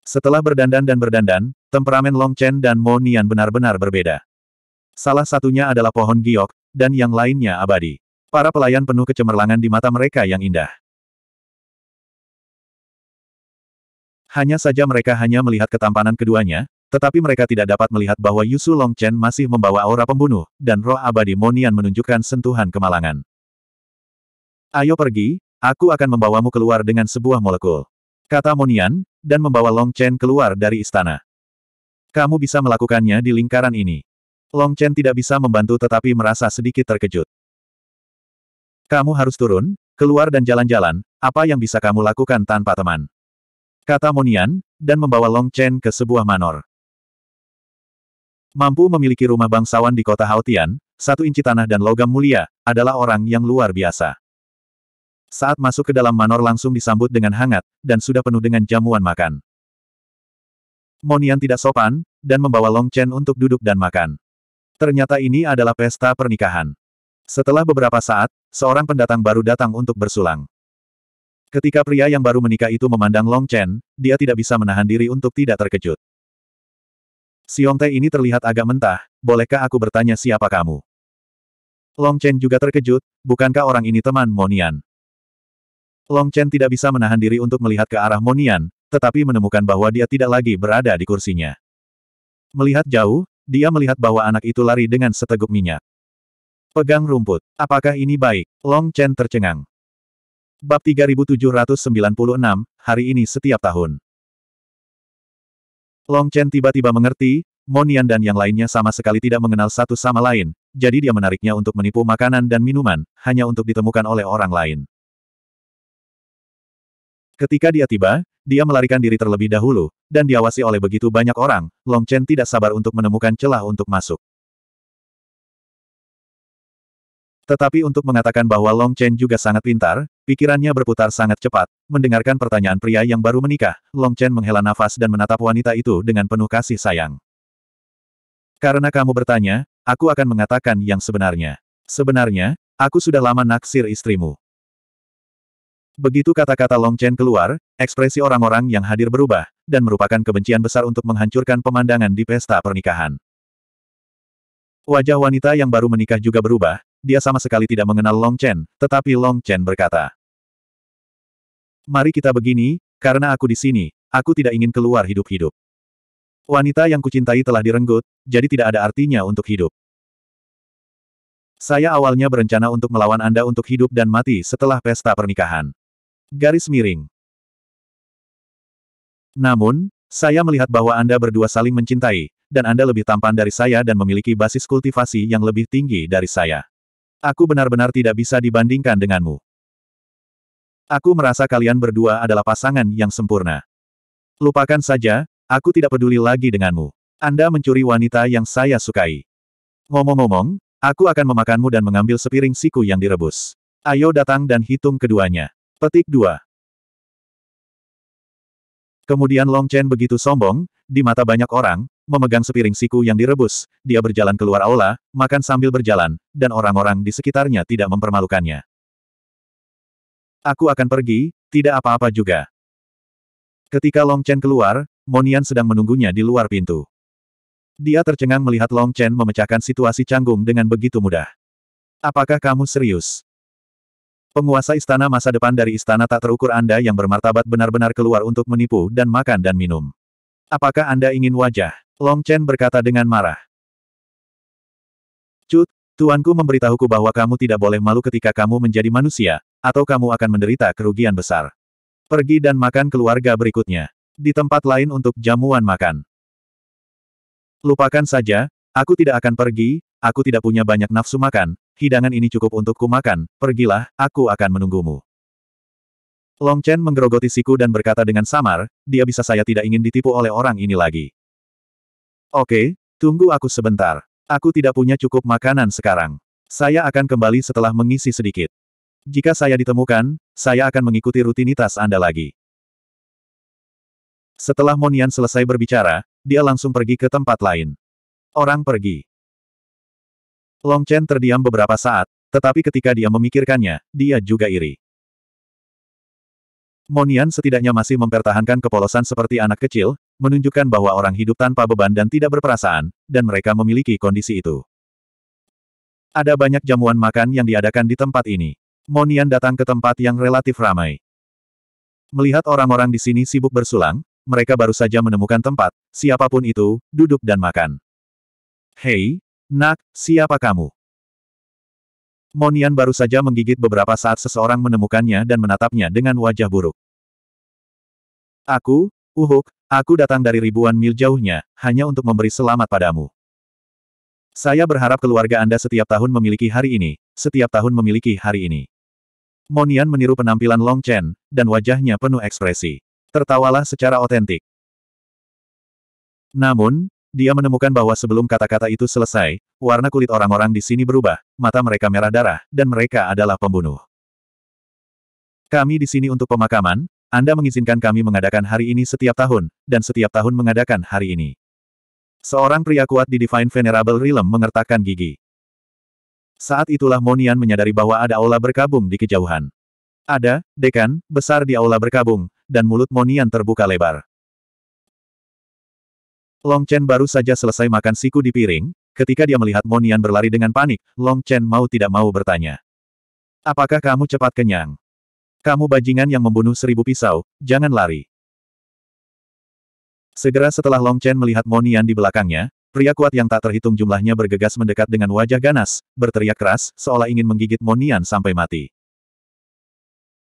A: Setelah berdandan dan berdandan, Temperamen Long Chen dan Mo Nian benar-benar berbeda. Salah satunya adalah pohon giok, dan yang lainnya abadi. Para pelayan penuh kecemerlangan di mata mereka yang indah. Hanya saja mereka hanya melihat ketampanan keduanya, tetapi mereka tidak dapat melihat bahwa Yusu Long Chen masih membawa aura pembunuh, dan roh abadi Monian menunjukkan sentuhan kemalangan. Ayo pergi, aku akan membawamu keluar dengan sebuah molekul. Kata Monian, dan membawa Long Chen keluar dari istana. Kamu bisa melakukannya di lingkaran ini. Long Chen tidak bisa membantu tetapi merasa sedikit terkejut. Kamu harus turun, keluar dan jalan-jalan, apa yang bisa kamu lakukan tanpa teman? Kata Monian, dan membawa Long Chen ke sebuah manor. Mampu memiliki rumah bangsawan di kota Haotian, satu inci tanah dan logam mulia, adalah orang yang luar biasa. Saat masuk ke dalam manor langsung disambut dengan hangat, dan sudah penuh dengan jamuan makan. Monian tidak sopan, dan membawa Long Chen untuk duduk dan makan. Ternyata ini adalah pesta pernikahan. Setelah beberapa saat, seorang pendatang baru datang untuk bersulang. Ketika pria yang baru menikah itu memandang Long Chen, dia tidak bisa menahan diri untuk tidak terkejut. Siongte ini terlihat agak mentah, bolehkah aku bertanya siapa kamu? Long Chen juga terkejut, bukankah orang ini teman Monian? Long Chen tidak bisa menahan diri untuk melihat ke arah Monian, tetapi menemukan bahwa dia tidak lagi berada di kursinya. Melihat jauh, dia melihat bahwa anak itu lari dengan seteguk minyak. Pegang rumput. Apakah ini baik? Long Chen tercengang. Bab 3796, hari ini setiap tahun. Long Chen tiba-tiba mengerti, Monian dan yang lainnya sama sekali tidak mengenal satu sama lain, jadi dia menariknya untuk menipu makanan dan minuman, hanya untuk ditemukan oleh orang lain. Ketika dia tiba, dia melarikan diri terlebih dahulu, dan diawasi oleh begitu banyak orang, Long Chen tidak sabar untuk menemukan celah untuk masuk. Tetapi untuk mengatakan bahwa Long Chen juga sangat pintar, pikirannya berputar sangat cepat, mendengarkan pertanyaan pria yang baru menikah, Long Chen menghela nafas dan menatap wanita itu dengan penuh kasih sayang. Karena kamu bertanya, aku akan mengatakan yang sebenarnya. Sebenarnya, aku sudah lama naksir istrimu. Begitu kata-kata Long Chen keluar, ekspresi orang-orang yang hadir berubah, dan merupakan kebencian besar untuk menghancurkan pemandangan di pesta pernikahan. Wajah wanita yang baru menikah juga berubah, dia sama sekali tidak mengenal Long Chen, tetapi Long Chen berkata, Mari kita begini, karena aku di sini, aku tidak ingin keluar hidup-hidup. Wanita yang kucintai telah direnggut, jadi tidak ada artinya untuk hidup. Saya awalnya berencana untuk melawan Anda untuk hidup dan mati setelah pesta pernikahan. Garis miring. Namun, saya melihat bahwa Anda berdua saling mencintai, dan Anda lebih tampan dari saya dan memiliki basis kultivasi yang lebih tinggi dari saya. Aku benar-benar tidak bisa dibandingkan denganmu. Aku merasa kalian berdua adalah pasangan yang sempurna. Lupakan saja, aku tidak peduli lagi denganmu. Anda mencuri wanita yang saya sukai. Ngomong-ngomong, aku akan memakanmu dan mengambil sepiring siku yang direbus. Ayo datang dan hitung keduanya. Petik 2. Kemudian Long Chen begitu sombong, di mata banyak orang, memegang sepiring siku yang direbus, dia berjalan keluar aula, makan sambil berjalan, dan orang-orang di sekitarnya tidak
B: mempermalukannya. Aku akan pergi, tidak apa-apa juga. Ketika Long Chen keluar, Monian sedang menunggunya di luar pintu. Dia
A: tercengang melihat Long Chen memecahkan situasi canggung dengan begitu mudah. Apakah kamu serius? Penguasa istana masa depan dari istana tak terukur Anda yang bermartabat benar-benar keluar untuk menipu dan makan dan minum. Apakah Anda ingin wajah? Long Chen berkata dengan marah. Cut, tuanku memberitahuku bahwa kamu tidak boleh malu ketika kamu menjadi manusia, atau kamu akan menderita kerugian besar. Pergi dan makan keluarga berikutnya. Di tempat lain untuk jamuan makan. Lupakan saja, aku tidak akan pergi, aku tidak punya banyak nafsu makan, hidangan ini cukup untukku makan, pergilah, aku akan menunggumu. Long Chen menggerogoti siku dan berkata dengan samar, dia bisa saya tidak ingin ditipu oleh orang ini lagi. Oke, tunggu aku sebentar. Aku tidak punya cukup makanan sekarang. Saya akan kembali setelah mengisi sedikit. Jika saya ditemukan, saya akan mengikuti rutinitas Anda lagi.
B: Setelah Monian selesai berbicara, dia langsung pergi ke tempat lain. Orang pergi. Long Chen terdiam beberapa saat, tetapi ketika dia memikirkannya, dia juga iri. Monian setidaknya masih
A: mempertahankan kepolosan seperti anak kecil, menunjukkan bahwa orang hidup tanpa beban dan tidak berperasaan, dan mereka memiliki kondisi itu. Ada banyak jamuan makan yang diadakan di tempat ini. Monian datang ke tempat yang relatif ramai. Melihat orang-orang di sini sibuk bersulang, mereka baru saja menemukan tempat, siapapun itu, duduk dan makan. Hei, Nak, siapa kamu? Monian baru saja menggigit beberapa saat seseorang menemukannya dan menatapnya dengan wajah buruk. Aku, Uhuk, aku datang dari ribuan mil jauhnya, hanya untuk memberi selamat padamu. Saya berharap keluarga Anda setiap tahun memiliki hari ini, setiap tahun memiliki hari ini. Monian meniru penampilan Long Chen, dan wajahnya penuh ekspresi. Tertawalah secara otentik. Namun, dia menemukan bahwa sebelum kata-kata itu selesai, warna kulit orang-orang di sini berubah, mata mereka merah darah, dan mereka adalah pembunuh. Kami di sini untuk pemakaman, Anda mengizinkan kami mengadakan hari ini setiap tahun, dan setiap tahun mengadakan hari ini. Seorang pria kuat di Divine Venerable Realm mengertakkan gigi. Saat itulah Monian menyadari bahwa ada aula berkabung di kejauhan. Ada, dekan, besar di aula berkabung, dan mulut Monian terbuka lebar. Long Chen baru saja selesai makan siku di piring, ketika dia melihat Monian berlari dengan panik, Long Chen mau tidak mau bertanya. Apakah kamu cepat kenyang? Kamu bajingan yang membunuh seribu pisau, jangan lari. Segera setelah Long Chen melihat Monian di belakangnya, pria kuat yang tak terhitung jumlahnya bergegas mendekat dengan wajah ganas, berteriak keras, seolah ingin menggigit Monian sampai mati.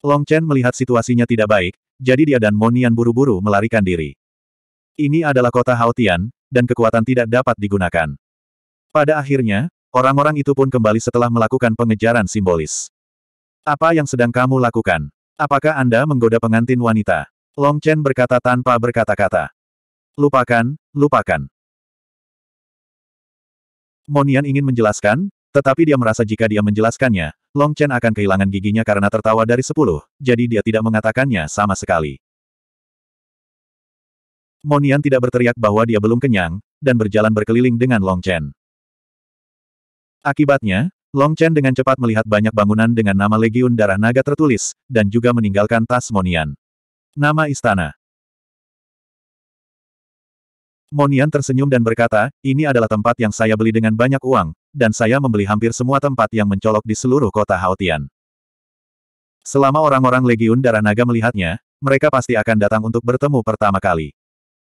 A: Long Chen melihat situasinya tidak baik, jadi dia dan Monian buru-buru melarikan diri. Ini adalah kota Haotian, dan kekuatan tidak dapat digunakan. Pada akhirnya, orang-orang itu pun kembali setelah melakukan pengejaran simbolis. Apa yang sedang kamu lakukan? Apakah Anda menggoda pengantin wanita? Long Chen berkata tanpa berkata-kata. Lupakan, lupakan. Monian ingin menjelaskan, tetapi dia merasa jika dia menjelaskannya, Long Chen akan kehilangan giginya karena tertawa dari sepuluh, jadi dia tidak mengatakannya sama sekali.
B: Monian tidak berteriak bahwa dia belum kenyang, dan berjalan berkeliling dengan Long Chen. Akibatnya, Long Chen dengan cepat melihat banyak
A: bangunan dengan nama Legiun Darah Naga tertulis, dan juga meninggalkan tas Monian. Nama istana. Monian tersenyum dan berkata, ini adalah tempat yang saya beli dengan banyak uang, dan saya membeli hampir semua tempat yang mencolok di seluruh kota Haotian. Selama orang-orang Legiun Darah Naga melihatnya, mereka pasti akan datang untuk bertemu pertama kali.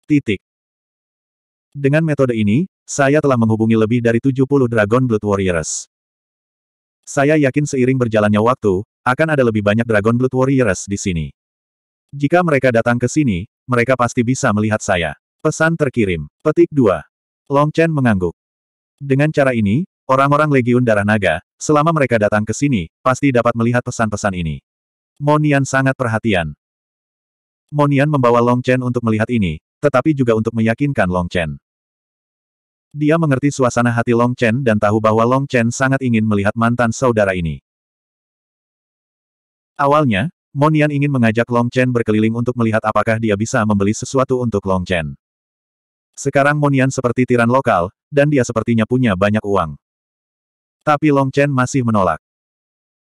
A: Titik. Dengan metode ini, saya telah menghubungi lebih dari 70 Dragon Blood Warriors. Saya yakin seiring berjalannya waktu, akan ada lebih banyak Dragon Blood Warriors di sini. Jika mereka datang ke sini, mereka pasti bisa melihat saya. Pesan terkirim. Petik 2. Long Chen mengangguk. Dengan cara ini, orang-orang Legiun Darah Naga, selama mereka datang ke sini, pasti dapat melihat pesan-pesan ini. Monian sangat perhatian. Monian membawa Long Chen untuk melihat ini, tetapi juga untuk meyakinkan Long Chen. Dia mengerti suasana hati Long Chen dan tahu bahwa Long Chen sangat ingin melihat mantan saudara ini. Awalnya, Monian ingin mengajak Long Chen berkeliling untuk melihat apakah dia bisa membeli sesuatu untuk Long Chen. Sekarang Monian seperti tiran lokal, dan dia sepertinya punya banyak uang. Tapi Long Chen masih menolak.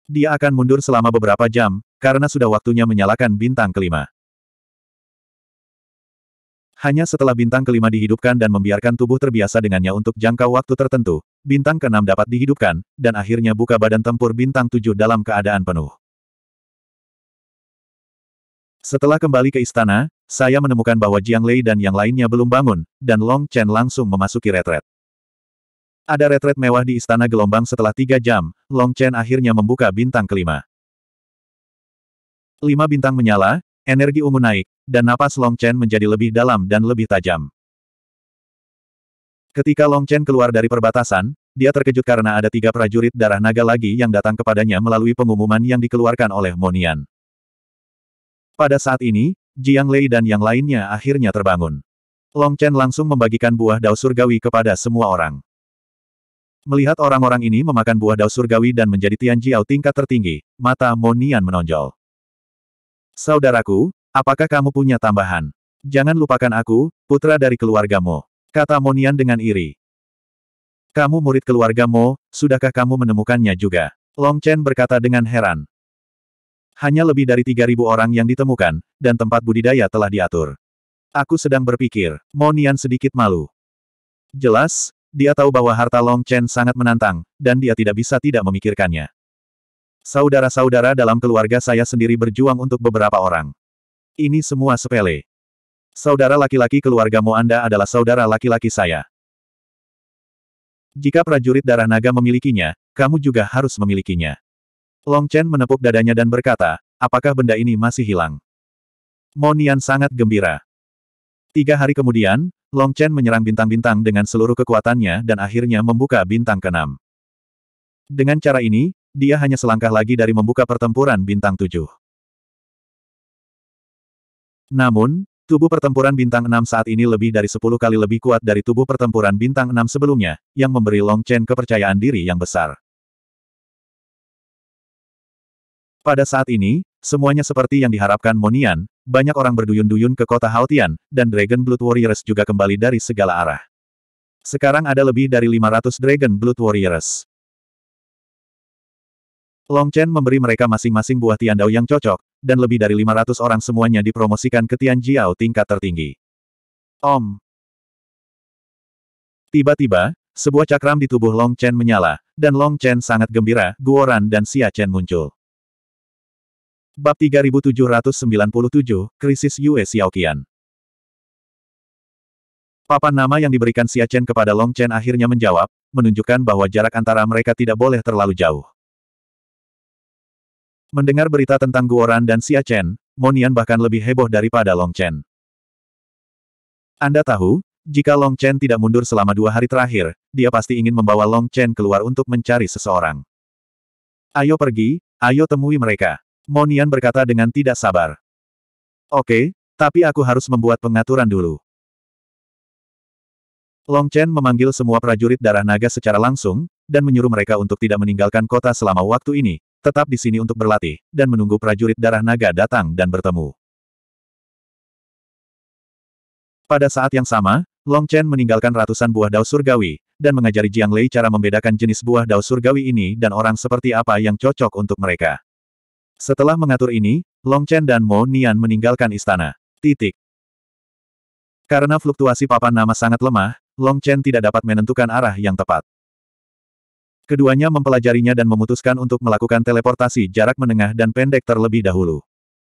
A: Dia akan mundur selama beberapa jam, karena sudah waktunya menyalakan bintang kelima. Hanya setelah bintang kelima dihidupkan dan membiarkan tubuh terbiasa dengannya untuk jangka waktu tertentu, bintang keenam dapat dihidupkan, dan akhirnya buka badan tempur bintang tujuh dalam keadaan penuh. Setelah kembali ke istana, saya menemukan bahwa Jiang Lei dan yang lainnya belum bangun, dan Long Chen langsung memasuki retret. Ada retret mewah di istana gelombang setelah tiga jam, Long Chen akhirnya membuka
B: bintang kelima. Lima bintang menyala, energi ungu naik, dan napas Long Chen menjadi lebih dalam dan lebih tajam. Ketika
A: Long Chen keluar dari perbatasan, dia terkejut karena ada tiga prajurit darah naga lagi yang datang kepadanya melalui pengumuman yang dikeluarkan oleh Monian. Pada saat ini, Jiang Lei dan yang lainnya akhirnya terbangun. Long Chen langsung membagikan buah dao surgawi kepada semua orang. Melihat orang-orang ini memakan buah dao surgawi dan menjadi Tian Jiao tingkat tertinggi, mata Monian menonjol. Saudaraku, Apakah kamu punya tambahan? Jangan lupakan aku, putra dari keluargamu. Kata Monian dengan iri. Kamu murid keluargamu, sudahkah kamu menemukannya juga? Long Chen berkata dengan heran. Hanya lebih dari 3.000 orang yang ditemukan, dan tempat budidaya telah diatur. Aku sedang berpikir, Monian sedikit malu. Jelas, dia tahu bahwa harta Long Chen sangat menantang, dan dia tidak bisa tidak memikirkannya. Saudara-saudara dalam keluarga saya sendiri berjuang untuk beberapa orang. Ini semua sepele. Saudara laki-laki keluargamu Anda adalah saudara laki-laki saya. Jika prajurit darah naga memilikinya, kamu juga harus memilikinya. Long Chen menepuk dadanya dan berkata, apakah benda ini masih hilang? Monian sangat gembira. Tiga hari kemudian, Long Chen menyerang bintang-bintang dengan seluruh kekuatannya dan akhirnya membuka bintang keenam. Dengan cara ini, dia hanya selangkah lagi dari membuka pertempuran bintang tujuh. Namun, tubuh pertempuran bintang 6 saat ini lebih dari 10 kali lebih kuat dari tubuh pertempuran bintang 6 sebelumnya, yang memberi Long Chen kepercayaan diri yang besar. Pada saat ini, semuanya seperti yang diharapkan Monian, banyak orang berduyun-duyun ke kota Haotian, dan Dragon Blood Warriors juga kembali dari segala arah. Sekarang ada lebih dari 500 Dragon Blood Warriors. Long Chen memberi mereka masing-masing buah tiandao yang cocok, dan lebih dari 500 orang semuanya dipromosikan ke Tianjiao tingkat tertinggi. Om. Tiba-tiba, sebuah cakram di tubuh Long Chen menyala, dan Long Chen sangat gembira, Guoran dan Xia Chen muncul. Bab 3797, Krisis Yue Xiaoqian Papan nama yang diberikan Xia Chen kepada Long Chen akhirnya menjawab, menunjukkan bahwa jarak antara mereka tidak boleh terlalu jauh. Mendengar berita tentang Guoran dan Xia Chen, Monian bahkan lebih heboh daripada Long Chen. Anda tahu, jika Long Chen tidak mundur selama dua hari terakhir, dia pasti ingin membawa Long Chen keluar untuk mencari seseorang. Ayo pergi, ayo temui mereka. Monian berkata dengan tidak sabar. Oke, tapi aku harus membuat pengaturan dulu. Long Chen memanggil semua prajurit darah naga secara langsung, dan menyuruh mereka untuk tidak meninggalkan kota selama waktu ini, tetap di sini untuk berlatih, dan menunggu prajurit darah naga datang dan bertemu. Pada saat yang sama, Long Chen meninggalkan ratusan buah dao surgawi, dan mengajari Jiang Lei cara membedakan jenis buah dao surgawi ini dan orang seperti apa yang cocok untuk mereka. Setelah mengatur ini, Long Chen dan Mo Nian meninggalkan istana. Titik. Karena fluktuasi papan nama sangat lemah, Long Chen tidak dapat menentukan arah yang tepat. Keduanya mempelajarinya dan memutuskan untuk melakukan teleportasi jarak menengah dan pendek terlebih dahulu.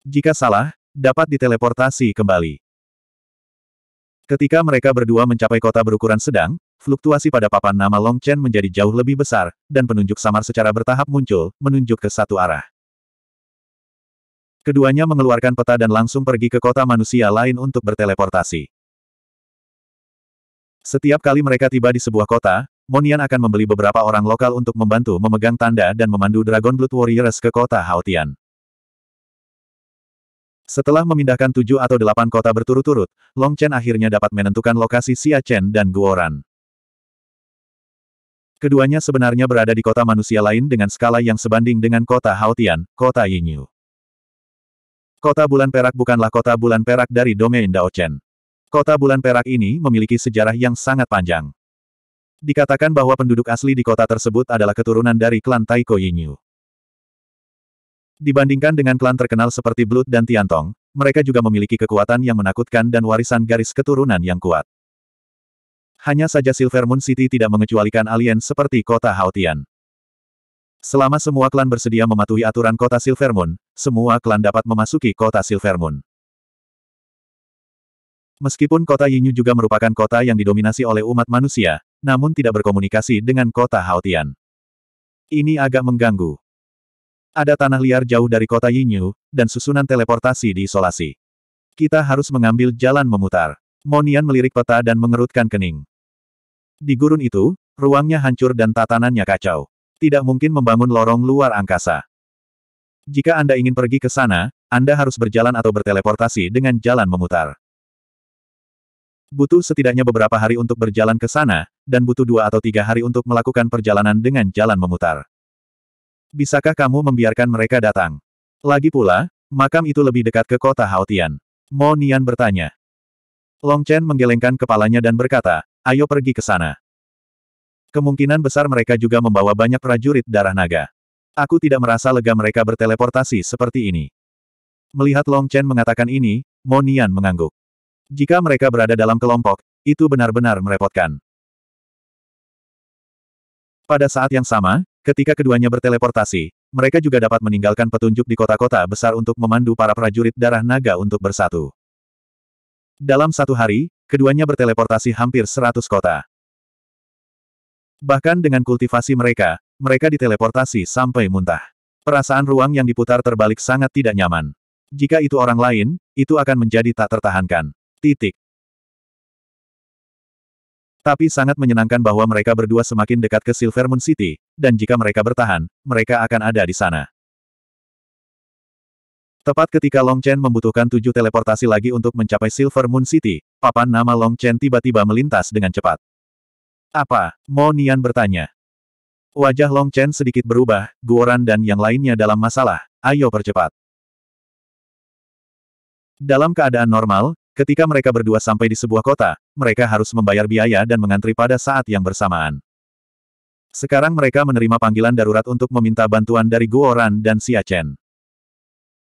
A: Jika salah, dapat diteleportasi kembali. Ketika mereka berdua mencapai kota berukuran sedang, fluktuasi pada papan nama Long Chen menjadi jauh lebih besar, dan penunjuk samar secara bertahap muncul, menunjuk ke satu
B: arah. Keduanya mengeluarkan peta dan langsung pergi ke kota manusia lain untuk berteleportasi. Setiap kali mereka tiba di sebuah
A: kota, Monian akan membeli beberapa orang lokal untuk membantu memegang tanda dan memandu Dragon Blood Warriors ke kota Haotian. Setelah memindahkan tujuh atau delapan kota berturut-turut, Long Chen akhirnya dapat menentukan lokasi Xia Chen dan Guoran. Keduanya sebenarnya berada di kota manusia lain dengan skala yang sebanding dengan kota Haotian, kota Yinyu. Kota Bulan Perak bukanlah kota Bulan Perak dari domain Daochen. Kota Bulan Perak ini memiliki sejarah yang sangat panjang. Dikatakan bahwa penduduk asli di kota tersebut adalah keturunan dari klan Taiko Yinyu. Dibandingkan dengan klan terkenal seperti Blood dan Tiantong, mereka juga memiliki kekuatan yang menakutkan dan warisan garis keturunan yang kuat. Hanya saja Silver Moon City tidak mengecualikan alien seperti kota Haotian. Selama semua klan bersedia mematuhi aturan kota Silver Moon, semua klan dapat memasuki kota Silver Moon. Meskipun kota Yinyu juga merupakan kota yang didominasi oleh umat manusia, namun tidak berkomunikasi dengan kota Haotian. Ini agak mengganggu. Ada tanah liar jauh dari kota Yinyu, dan susunan teleportasi diisolasi. Kita harus mengambil jalan memutar. Monian melirik peta dan mengerutkan kening. Di gurun itu, ruangnya hancur dan tatanannya kacau. Tidak mungkin membangun lorong luar angkasa. Jika Anda ingin pergi ke sana, Anda harus berjalan atau berteleportasi dengan jalan memutar. Butuh setidaknya beberapa hari untuk berjalan ke sana, dan butuh dua atau tiga hari untuk melakukan perjalanan dengan jalan memutar. Bisakah kamu membiarkan mereka datang? Lagi pula, makam itu lebih dekat ke kota Haotian. Mo Nian bertanya. Long Chen menggelengkan kepalanya dan berkata, ayo pergi ke sana. Kemungkinan besar mereka juga membawa banyak prajurit darah naga. Aku tidak merasa lega mereka berteleportasi seperti ini. Melihat Long Chen mengatakan ini, Monian mengangguk. Jika mereka berada dalam kelompok, itu benar-benar merepotkan. Pada saat yang sama, ketika keduanya berteleportasi, mereka juga dapat meninggalkan petunjuk di kota-kota besar untuk memandu para prajurit darah naga untuk bersatu. Dalam satu hari, keduanya berteleportasi hampir 100 kota. Bahkan dengan kultivasi mereka, mereka diteleportasi sampai muntah. Perasaan ruang yang diputar terbalik sangat tidak nyaman. Jika itu orang lain, itu akan menjadi tak tertahankan. Titik. Tapi sangat menyenangkan bahwa mereka berdua semakin dekat ke Silver Moon City, dan jika mereka bertahan, mereka akan ada di sana. Tepat ketika Long Chen membutuhkan tujuh teleportasi lagi untuk mencapai Silver Moon City, papan nama Long Chen tiba-tiba melintas dengan cepat. Apa? Mo Nian bertanya. Wajah Long Chen sedikit berubah, Guoran dan yang lainnya dalam masalah, ayo percepat. Dalam keadaan normal, Ketika mereka berdua sampai di sebuah kota, mereka harus membayar biaya dan mengantri pada saat yang bersamaan. Sekarang mereka menerima panggilan darurat untuk meminta bantuan dari Guoran dan Xia Chen.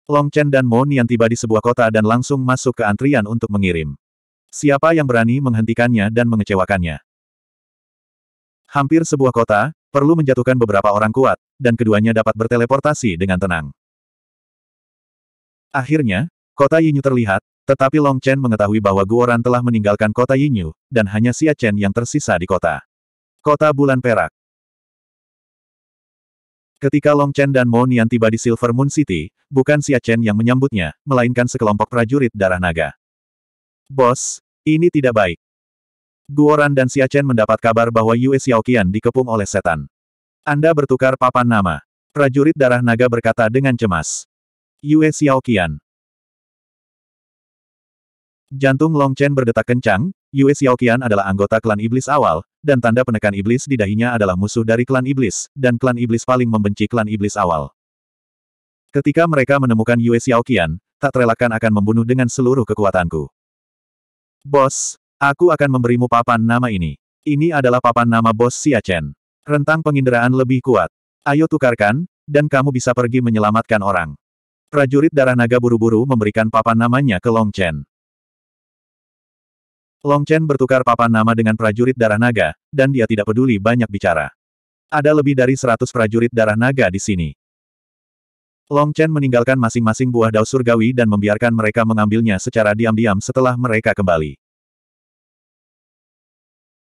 A: Long Chen dan Mo Nian tiba di sebuah kota dan langsung masuk ke antrian untuk mengirim. Siapa yang berani menghentikannya dan mengecewakannya? Hampir sebuah kota, perlu menjatuhkan beberapa orang kuat, dan keduanya dapat berteleportasi dengan tenang. Akhirnya, kota Yinyu terlihat, tetapi Long Chen mengetahui bahwa Guoran telah meninggalkan kota Yinyu, dan hanya Xia Chen yang tersisa di kota. Kota Bulan Perak Ketika Long Chen dan Mo Nian tiba di Silver Moon City, bukan Xia Chen yang menyambutnya, melainkan sekelompok prajurit darah naga. Bos, ini tidak baik. Guoran dan Xia Chen mendapat kabar bahwa Yue Xiaoqian dikepung oleh setan. Anda bertukar papan nama. Prajurit darah naga berkata dengan cemas. Yue Xiaoqian. Jantung Long Chen berdetak kencang, Yue Xiaoqian adalah anggota klan iblis awal, dan tanda penekan iblis di dahinya adalah musuh dari klan iblis, dan klan iblis paling membenci klan iblis awal. Ketika mereka menemukan Yue Xiaoqian, tak terelakkan akan membunuh dengan seluruh kekuatanku. Bos, aku akan memberimu papan nama ini. Ini adalah papan nama bos Xia Chen. Rentang penginderaan lebih kuat. Ayo tukarkan, dan kamu bisa pergi menyelamatkan orang. Prajurit darah naga buru-buru memberikan papan namanya ke Long Chen. Long Chen bertukar papan nama dengan prajurit darah naga, dan dia tidak peduli banyak bicara. Ada lebih dari seratus prajurit darah naga di sini. Long Chen meninggalkan masing-masing buah dao surgawi dan membiarkan mereka mengambilnya secara diam-diam setelah mereka kembali.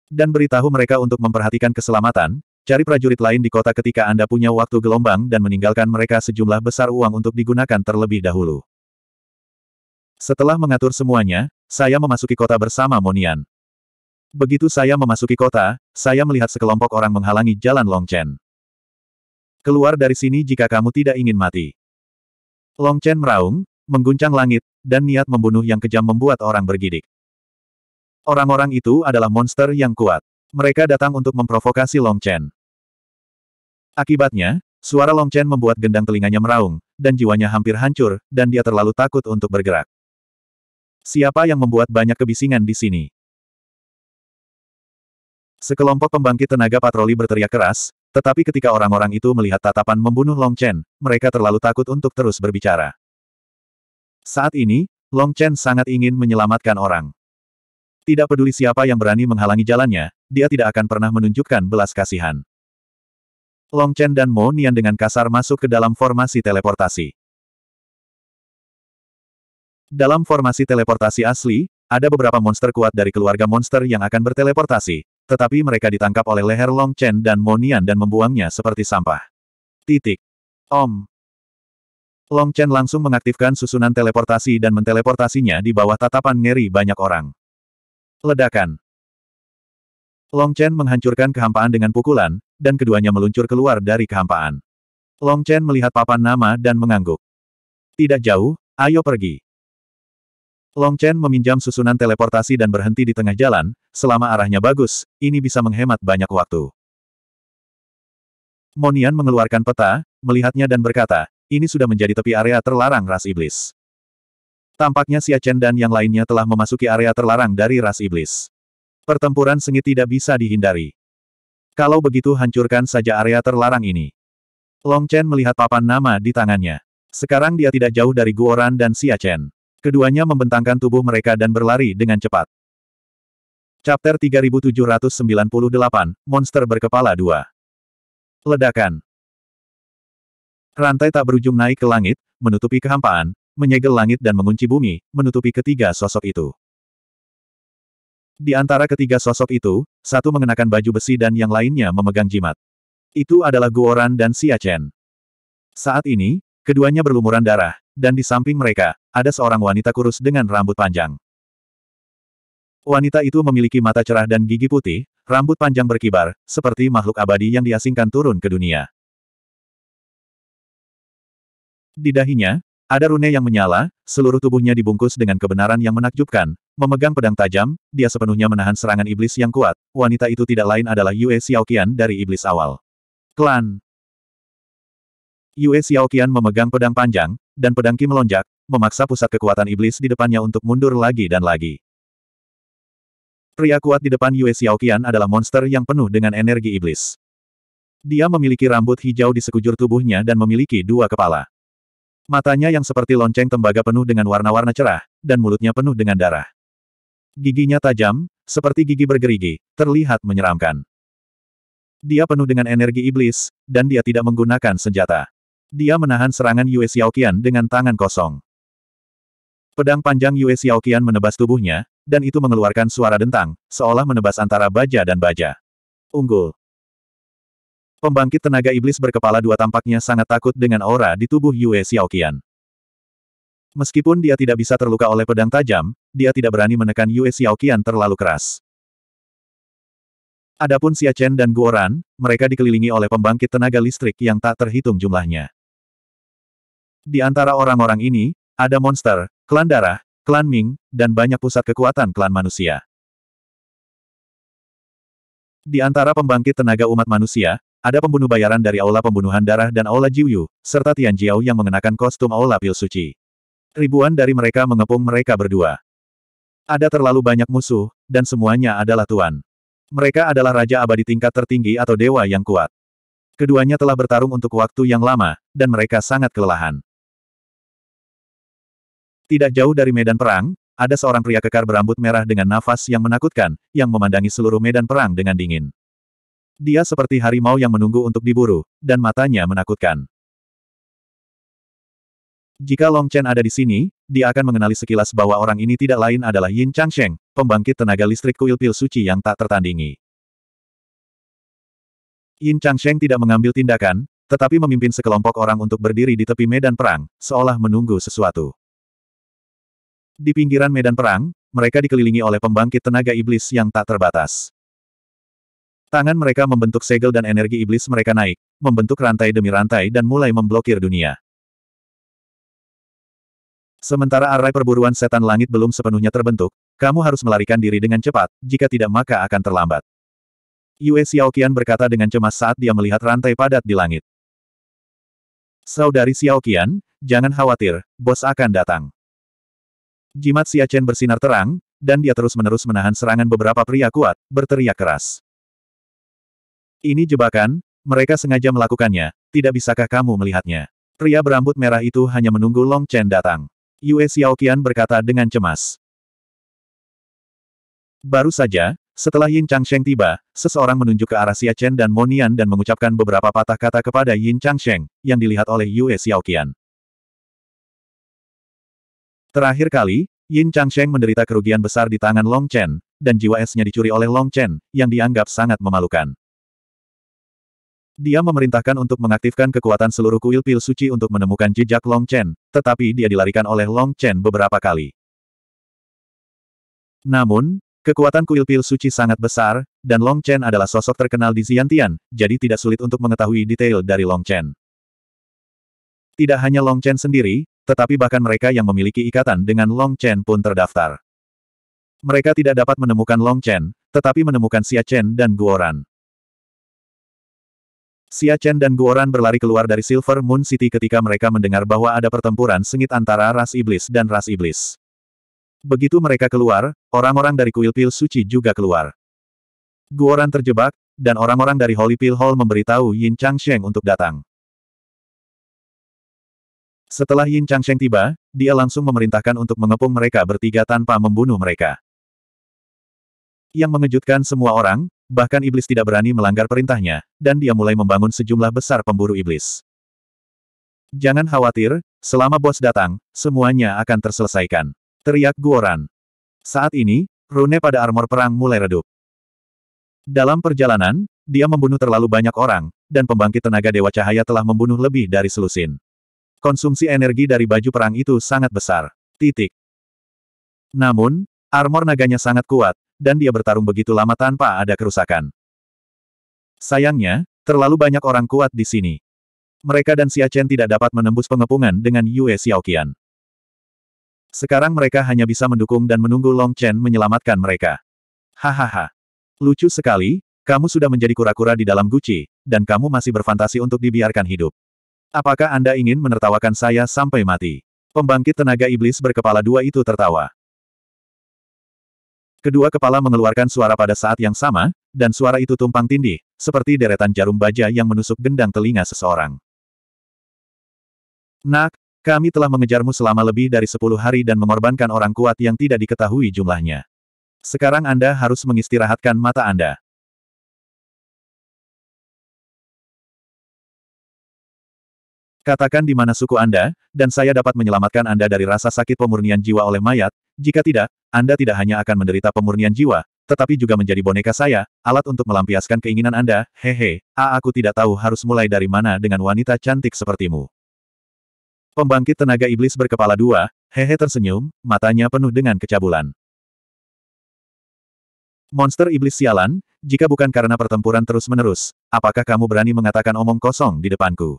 A: Dan beritahu mereka untuk memperhatikan keselamatan, cari prajurit lain di kota ketika Anda punya waktu gelombang dan meninggalkan mereka sejumlah besar uang untuk digunakan terlebih dahulu. Setelah mengatur semuanya, saya memasuki kota bersama Monian. Begitu saya memasuki kota, saya melihat sekelompok orang menghalangi jalan Long Chen. Keluar dari sini jika kamu tidak ingin mati. Long Chen meraung, mengguncang langit, dan niat membunuh yang kejam membuat orang bergidik. Orang-orang itu adalah monster yang kuat. Mereka datang untuk memprovokasi Long Chen. Akibatnya, suara Long Chen membuat gendang telinganya meraung, dan jiwanya hampir hancur, dan dia terlalu takut untuk bergerak. Siapa yang membuat banyak kebisingan di sini? Sekelompok pembangkit tenaga patroli berteriak keras, tetapi ketika orang-orang itu melihat tatapan membunuh Long Chen, mereka terlalu takut untuk terus berbicara. Saat ini, Long Chen sangat ingin menyelamatkan orang. Tidak peduli siapa yang berani menghalangi jalannya, dia tidak akan pernah menunjukkan belas kasihan. Long Chen dan Mo Nian dengan kasar masuk ke dalam formasi teleportasi. Dalam formasi teleportasi asli, ada beberapa monster kuat dari keluarga monster yang akan berteleportasi, tetapi mereka ditangkap oleh leher Long Chen dan Monian dan membuangnya seperti sampah. Titik. Om. Long Chen langsung mengaktifkan susunan teleportasi dan menteleportasinya di bawah tatapan ngeri banyak orang. Ledakan. Long Chen menghancurkan kehampaan dengan pukulan, dan keduanya meluncur keluar dari kehampaan. Long Chen melihat papan nama dan mengangguk. Tidak jauh, ayo pergi. Long Chen meminjam susunan teleportasi dan berhenti di tengah jalan, selama arahnya bagus, ini bisa menghemat banyak waktu. Monian mengeluarkan peta, melihatnya dan berkata, ini sudah menjadi tepi area terlarang ras iblis. Tampaknya Xia Chen dan yang lainnya telah memasuki area terlarang dari ras iblis. Pertempuran sengit tidak bisa dihindari. Kalau begitu hancurkan saja area terlarang ini. Long Chen melihat papan nama di tangannya. Sekarang dia tidak jauh dari Guoran dan Xia Chen. Keduanya membentangkan tubuh mereka dan berlari dengan cepat. Chapter 3798, Monster Berkepala 2 Ledakan Rantai tak berujung naik ke langit, menutupi kehampaan, menyegel langit dan mengunci bumi, menutupi ketiga sosok itu. Di antara ketiga sosok itu, satu mengenakan baju besi dan yang lainnya memegang jimat. Itu adalah Guoran dan Siachen. Saat ini, keduanya berlumuran darah, dan di samping mereka, ada seorang wanita kurus dengan rambut panjang.
B: Wanita itu memiliki mata cerah dan gigi putih, rambut panjang berkibar, seperti makhluk abadi yang diasingkan turun ke dunia.
A: Di dahinya, ada rune yang menyala, seluruh tubuhnya dibungkus dengan kebenaran yang menakjubkan. Memegang pedang tajam, dia sepenuhnya menahan serangan iblis yang kuat. Wanita itu tidak lain adalah Yue Xiaoqian dari iblis awal. Klan Yue Xiaoqian memegang pedang panjang, dan pedang Ki melonjak, memaksa pusat kekuatan iblis di depannya untuk mundur lagi dan lagi. Pria kuat di depan Yue Xiaoqian adalah monster yang penuh dengan energi iblis. Dia memiliki rambut hijau di sekujur tubuhnya dan memiliki dua kepala. Matanya yang seperti lonceng tembaga penuh dengan warna-warna cerah, dan mulutnya penuh dengan darah. Giginya tajam, seperti gigi bergerigi, terlihat menyeramkan. Dia penuh dengan energi iblis, dan dia tidak menggunakan senjata. Dia menahan serangan Yue Xiaoqian dengan tangan kosong. Pedang panjang Yue Xiaoqian menebas tubuhnya, dan itu mengeluarkan suara dentang, seolah menebas antara baja dan baja. Unggul. Pembangkit tenaga iblis berkepala dua tampaknya sangat takut dengan aura di tubuh Yue Xiaoqian. Meskipun dia tidak bisa terluka oleh pedang tajam, dia tidak berani menekan Yue Xiaoqian terlalu keras. Adapun Xia Chen dan Guoran, mereka dikelilingi oleh pembangkit tenaga listrik yang tak terhitung jumlahnya.
B: Di antara orang-orang ini, ada monster, klan darah, klan Ming, dan banyak pusat kekuatan klan manusia. Di antara
A: pembangkit tenaga umat manusia, ada pembunuh bayaran dari Aula Pembunuhan Darah dan Aula Jiuyu, serta Tian Jiao yang mengenakan kostum Aula Pil Suci. Ribuan dari mereka mengepung mereka berdua. Ada terlalu banyak musuh, dan semuanya adalah tuan. Mereka adalah raja abadi tingkat tertinggi atau dewa yang kuat. Keduanya telah bertarung untuk waktu yang lama, dan mereka sangat kelelahan. Tidak jauh dari medan perang, ada seorang pria kekar berambut merah dengan nafas yang menakutkan, yang memandangi seluruh medan perang dengan dingin. Dia seperti harimau yang menunggu untuk diburu, dan matanya menakutkan. Jika Long Chen ada di sini, dia akan mengenali sekilas bahwa orang ini tidak lain adalah Yin Changsheng, pembangkit tenaga listrik kuil pil suci yang tak tertandingi. Yin Changsheng tidak mengambil tindakan, tetapi memimpin sekelompok orang untuk berdiri di tepi medan perang, seolah menunggu sesuatu. Di pinggiran medan perang, mereka dikelilingi oleh pembangkit tenaga iblis yang tak terbatas. Tangan mereka membentuk segel dan energi iblis mereka naik, membentuk rantai demi rantai dan mulai memblokir dunia. Sementara arai perburuan setan langit belum sepenuhnya terbentuk, kamu harus melarikan diri dengan cepat, jika tidak maka akan terlambat. Yue Xiaoqian berkata dengan cemas saat dia melihat rantai padat di langit. Saudari Xiaoqian, jangan khawatir, bos akan datang. Jimat Chen bersinar terang, dan dia terus-menerus menahan serangan beberapa pria kuat, berteriak keras. Ini jebakan, mereka sengaja melakukannya, tidak bisakah kamu melihatnya? Pria berambut merah itu hanya menunggu Long Chen datang. Yue Xiaoqian berkata dengan cemas. Baru saja, setelah Yin Changsheng tiba, seseorang menunjuk ke arah Xia Chen dan Monian dan mengucapkan beberapa patah kata kepada Yin Changsheng, yang dilihat oleh Yue Xiaoqian. Terakhir kali, Yin Changsheng menderita kerugian besar di tangan Long Chen, dan jiwa esnya dicuri oleh Long Chen, yang dianggap sangat memalukan. Dia memerintahkan untuk mengaktifkan kekuatan seluruh kuil pil suci untuk menemukan jejak Long Chen, tetapi dia dilarikan oleh Long Chen beberapa kali. Namun, kekuatan kuil pil suci sangat besar, dan Long Chen adalah sosok terkenal di Xiantian, jadi tidak sulit untuk mengetahui detail dari Long Chen. Tidak hanya Long Chen sendiri, tetapi bahkan mereka yang memiliki ikatan dengan Long Chen pun terdaftar. Mereka tidak dapat menemukan Long Chen, tetapi menemukan Xia Chen dan Guoran. Xia Chen dan Guoran berlari keluar dari Silver Moon City ketika mereka mendengar bahwa ada pertempuran sengit antara ras iblis dan ras iblis. Begitu mereka keluar, orang-orang dari kuil pil suci juga keluar. Guoran terjebak, dan orang-orang dari Holy Pill Hall memberitahu Yin Changsheng untuk datang. Setelah Yin Changsheng tiba, dia langsung memerintahkan untuk mengepung mereka bertiga tanpa membunuh mereka. Yang mengejutkan semua orang, bahkan iblis tidak berani melanggar perintahnya, dan dia mulai membangun sejumlah besar pemburu iblis. Jangan khawatir, selama bos datang, semuanya akan terselesaikan. Teriak Guoran. Saat ini, rune pada armor perang mulai redup. Dalam perjalanan, dia membunuh terlalu banyak orang, dan pembangkit tenaga Dewa Cahaya telah membunuh lebih dari selusin. Konsumsi energi dari baju perang itu sangat besar. Titik. Namun, armor naganya sangat kuat, dan dia bertarung begitu lama tanpa ada kerusakan. Sayangnya, terlalu banyak orang kuat di sini. Mereka dan Xia Chen tidak dapat menembus pengepungan dengan Yue Xiaoqian. Sekarang mereka hanya bisa mendukung dan menunggu Long Chen menyelamatkan mereka. Hahaha. Lucu sekali, kamu sudah menjadi kura-kura di dalam guci, dan kamu masih berfantasi untuk dibiarkan hidup. Apakah Anda ingin menertawakan saya sampai mati? Pembangkit tenaga iblis berkepala dua itu tertawa. Kedua kepala mengeluarkan suara pada saat yang sama, dan suara itu tumpang tindih, seperti deretan jarum baja yang menusuk gendang telinga seseorang. Nak, kami telah mengejarmu selama lebih dari sepuluh hari dan mengorbankan orang kuat yang tidak diketahui
B: jumlahnya. Sekarang Anda harus mengistirahatkan mata Anda. Katakan di mana suku Anda, dan saya dapat menyelamatkan Anda dari rasa sakit pemurnian jiwa oleh mayat, jika tidak,
A: Anda tidak hanya akan menderita pemurnian jiwa, tetapi juga menjadi boneka saya, alat untuk melampiaskan keinginan Anda, hehe, aku tidak tahu harus mulai dari mana dengan wanita cantik sepertimu. Pembangkit tenaga iblis berkepala dua, hehe tersenyum, matanya penuh dengan kecabulan. Monster iblis sialan, jika bukan karena pertempuran terus-menerus, apakah kamu berani mengatakan omong kosong di depanku?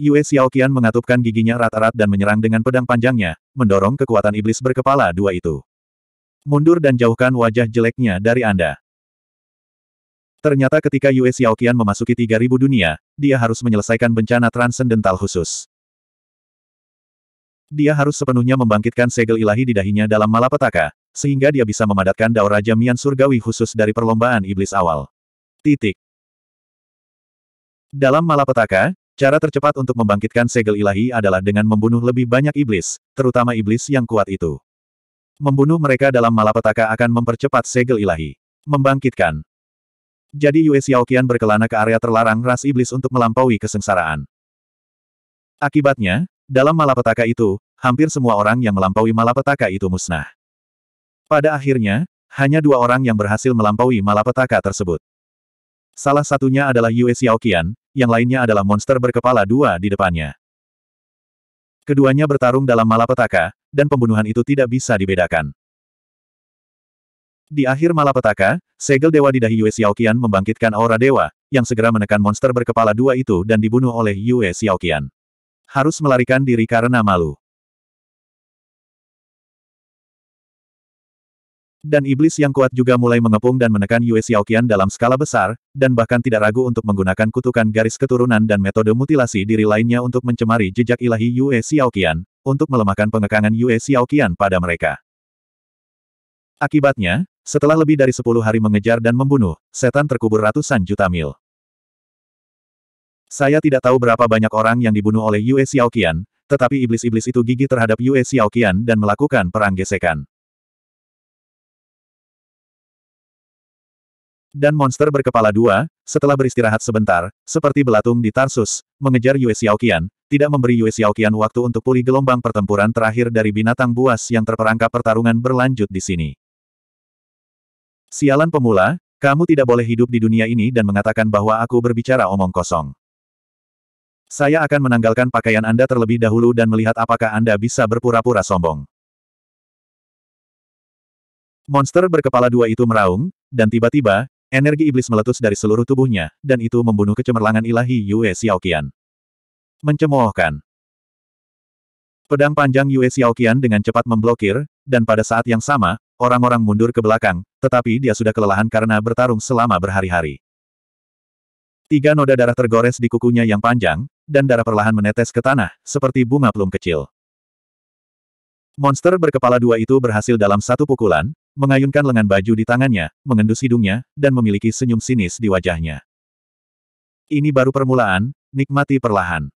A: Yue Xiaoqian mengatupkan giginya rata-rat dan menyerang dengan pedang panjangnya, mendorong kekuatan iblis berkepala dua itu. Mundur dan jauhkan wajah jeleknya dari Anda. Ternyata ketika Yue Xiaoqian memasuki 3000 dunia, dia harus menyelesaikan bencana transendental khusus. Dia harus sepenuhnya membangkitkan segel ilahi di dahinya dalam malapetaka, sehingga dia bisa memadatkan daur Raja Mian Surgawi khusus dari perlombaan iblis awal. Titik. Dalam malapetaka, Cara tercepat untuk membangkitkan segel ilahi adalah dengan membunuh lebih banyak iblis, terutama iblis yang kuat itu. Membunuh mereka dalam malapetaka akan mempercepat segel ilahi. Membangkitkan. Jadi Yue Xiaoqian berkelana ke area terlarang ras iblis untuk melampaui kesengsaraan. Akibatnya, dalam malapetaka itu, hampir semua orang yang melampaui malapetaka itu musnah. Pada akhirnya, hanya dua orang yang berhasil melampaui malapetaka tersebut. Salah satunya adalah Yue Xiaoqian, yang lainnya adalah monster berkepala dua di depannya. Keduanya bertarung dalam malapetaka, dan pembunuhan itu tidak bisa dibedakan. Di akhir malapetaka, segel dewa di dahi Yue Xiaoqian membangkitkan aura dewa, yang segera menekan monster berkepala dua itu dan dibunuh oleh Yue Xiaoqian.
B: Harus melarikan diri karena malu. Dan iblis yang kuat juga mulai mengepung dan menekan Yue Xiaoqian dalam skala
A: besar, dan bahkan tidak ragu untuk menggunakan kutukan garis keturunan dan metode mutilasi diri lainnya untuk mencemari jejak ilahi Yue Xiaoqian, untuk melemahkan pengekangan Yue Xiaoqian pada mereka. Akibatnya, setelah lebih dari sepuluh hari mengejar dan membunuh, setan terkubur ratusan juta mil. Saya tidak tahu berapa banyak orang yang dibunuh
B: oleh Yue Xiaoqian, tetapi iblis-iblis itu gigih terhadap Yue Xiaoqian dan melakukan perang gesekan. Dan monster berkepala dua, setelah beristirahat sebentar, seperti belatung di Tarsus, mengejar Yue Xiaoqian,
A: tidak memberi Yue Xiaoqian waktu untuk pulih gelombang pertempuran terakhir dari binatang buas yang terperangkap pertarungan berlanjut di sini. Sialan pemula, kamu tidak boleh hidup di dunia ini dan mengatakan bahwa aku berbicara omong kosong. Saya akan menanggalkan pakaian Anda terlebih dahulu dan melihat apakah Anda bisa berpura-pura sombong. Monster berkepala dua itu meraung, dan tiba-tiba, Energi iblis meletus dari seluruh tubuhnya, dan itu membunuh kecemerlangan ilahi Yue Xiaoqian. Mencemoohkan. Pedang panjang Yue Xiaoqian dengan cepat memblokir, dan pada saat yang sama, orang-orang mundur ke belakang, tetapi dia sudah kelelahan karena bertarung selama berhari-hari. Tiga noda darah tergores di kukunya yang panjang, dan darah perlahan menetes ke tanah, seperti bunga plum kecil. Monster berkepala dua itu berhasil dalam satu pukulan, mengayunkan lengan baju di tangannya, mengendus hidungnya, dan memiliki senyum sinis di wajahnya. Ini baru permulaan, nikmati perlahan.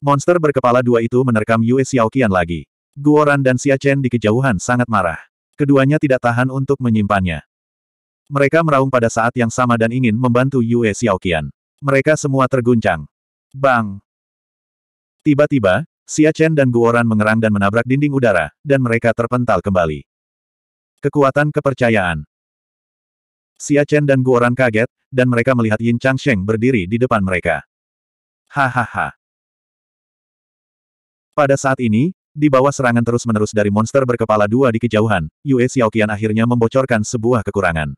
A: Monster berkepala dua itu menerkam Yue Xiaoqian lagi. Guoran dan Xia Chen di kejauhan sangat marah. Keduanya tidak tahan untuk menyimpannya. Mereka meraung pada saat yang sama dan ingin membantu Yue Xiaoqian. Mereka semua terguncang. Bang! Tiba-tiba, Xia Chen dan Guoran mengerang dan menabrak dinding udara, dan mereka terpental kembali. Kekuatan kepercayaan. Xia Chen dan Guoran kaget, dan mereka melihat Yin Chang Sheng berdiri di depan mereka. Hahaha. Pada saat ini, di bawah serangan terus-menerus dari monster berkepala dua di kejauhan, Yue Xiaoqian akhirnya membocorkan sebuah kekurangan.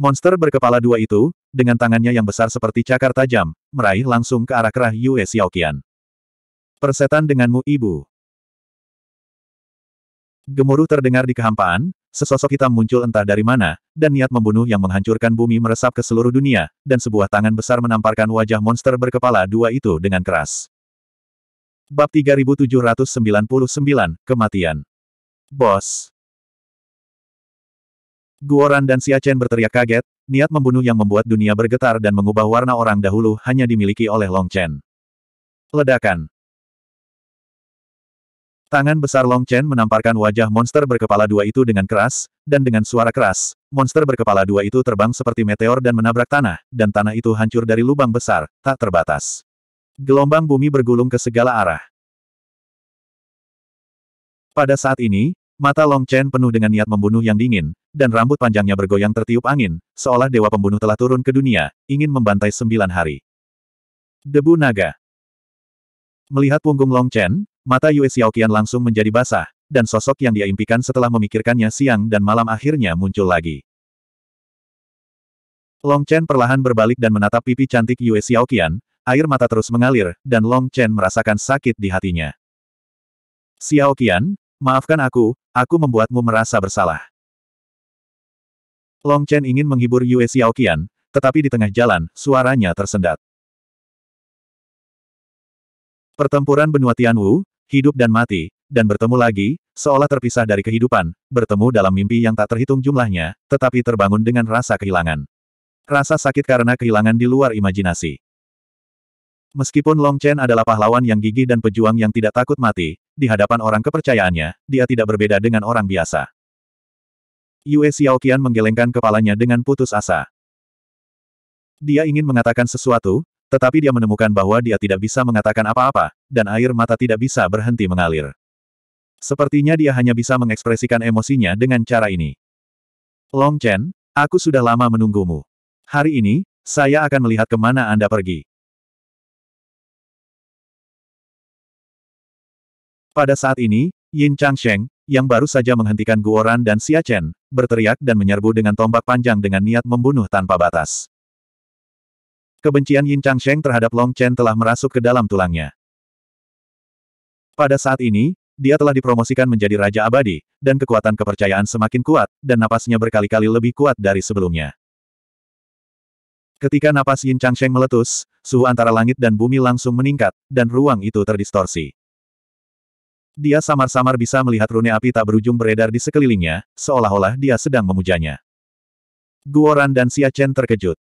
A: Monster berkepala dua itu, dengan tangannya yang besar seperti cakar tajam, meraih langsung ke arah kerah Yue Xiaoqian. Persetan denganmu ibu. Gemuruh terdengar di kehampaan, sesosok hitam muncul entah dari mana, dan niat membunuh yang menghancurkan bumi meresap ke seluruh dunia, dan sebuah tangan besar menamparkan wajah monster berkepala dua itu dengan
B: keras. Bab 3799, Kematian Bos Guoran dan Siachen berteriak kaget,
A: niat membunuh yang membuat dunia bergetar dan mengubah warna orang dahulu hanya dimiliki oleh Long Chen. Ledakan Tangan besar Long Chen menamparkan wajah monster berkepala dua itu dengan keras, dan dengan suara keras, monster berkepala dua itu terbang seperti meteor dan menabrak tanah, dan tanah itu hancur dari lubang besar, tak terbatas. Gelombang bumi bergulung ke segala arah. Pada saat ini, mata Long Chen penuh dengan niat membunuh yang dingin, dan rambut panjangnya bergoyang tertiup angin, seolah dewa pembunuh telah turun ke dunia, ingin membantai sembilan hari. Debu Naga Melihat punggung Long Chen, Mata Yue Xiaoqian langsung menjadi basah, dan sosok yang dia impikan setelah memikirkannya siang dan malam akhirnya muncul lagi. Long Chen perlahan berbalik dan menatap pipi cantik Yue Xiaoqian, air mata terus mengalir, dan Long Chen merasakan sakit di hatinya. Xiaoqian, maafkan aku,
B: aku membuatmu merasa bersalah. Long Chen ingin menghibur Yue Xiaoqian, tetapi di tengah jalan, suaranya tersendat.
A: Pertempuran benua Tianwu, hidup dan mati, dan bertemu lagi, seolah terpisah dari kehidupan, bertemu dalam mimpi yang tak terhitung jumlahnya, tetapi terbangun dengan rasa kehilangan. Rasa sakit karena kehilangan di luar imajinasi. Meskipun Long Chen adalah pahlawan yang gigih dan pejuang yang tidak takut mati, di hadapan orang kepercayaannya, dia tidak berbeda dengan orang biasa. Yue Xiaoqian menggelengkan kepalanya dengan putus asa. Dia ingin mengatakan sesuatu, tetapi dia menemukan bahwa dia tidak bisa mengatakan apa-apa, dan air mata tidak bisa berhenti mengalir. Sepertinya dia hanya bisa mengekspresikan emosinya dengan cara ini. Long Chen, aku sudah lama menunggumu.
B: Hari ini, saya akan melihat kemana Anda pergi. Pada saat ini, Yin Changsheng, yang
A: baru saja menghentikan Guoran dan Xia Chen, berteriak dan menyerbu dengan tombak panjang dengan niat membunuh tanpa batas. Kebencian Yin Chang Sheng terhadap Long Chen telah merasuk ke dalam tulangnya. Pada saat ini, dia telah dipromosikan menjadi Raja Abadi, dan kekuatan kepercayaan semakin kuat, dan napasnya berkali-kali lebih kuat dari sebelumnya. Ketika napas Yin Chang Sheng meletus, suhu antara langit dan bumi langsung meningkat, dan ruang itu terdistorsi. Dia samar-samar bisa melihat rune api tak berujung beredar di sekelilingnya, seolah-olah dia sedang memujanya. Guoran dan Xia Chen terkejut.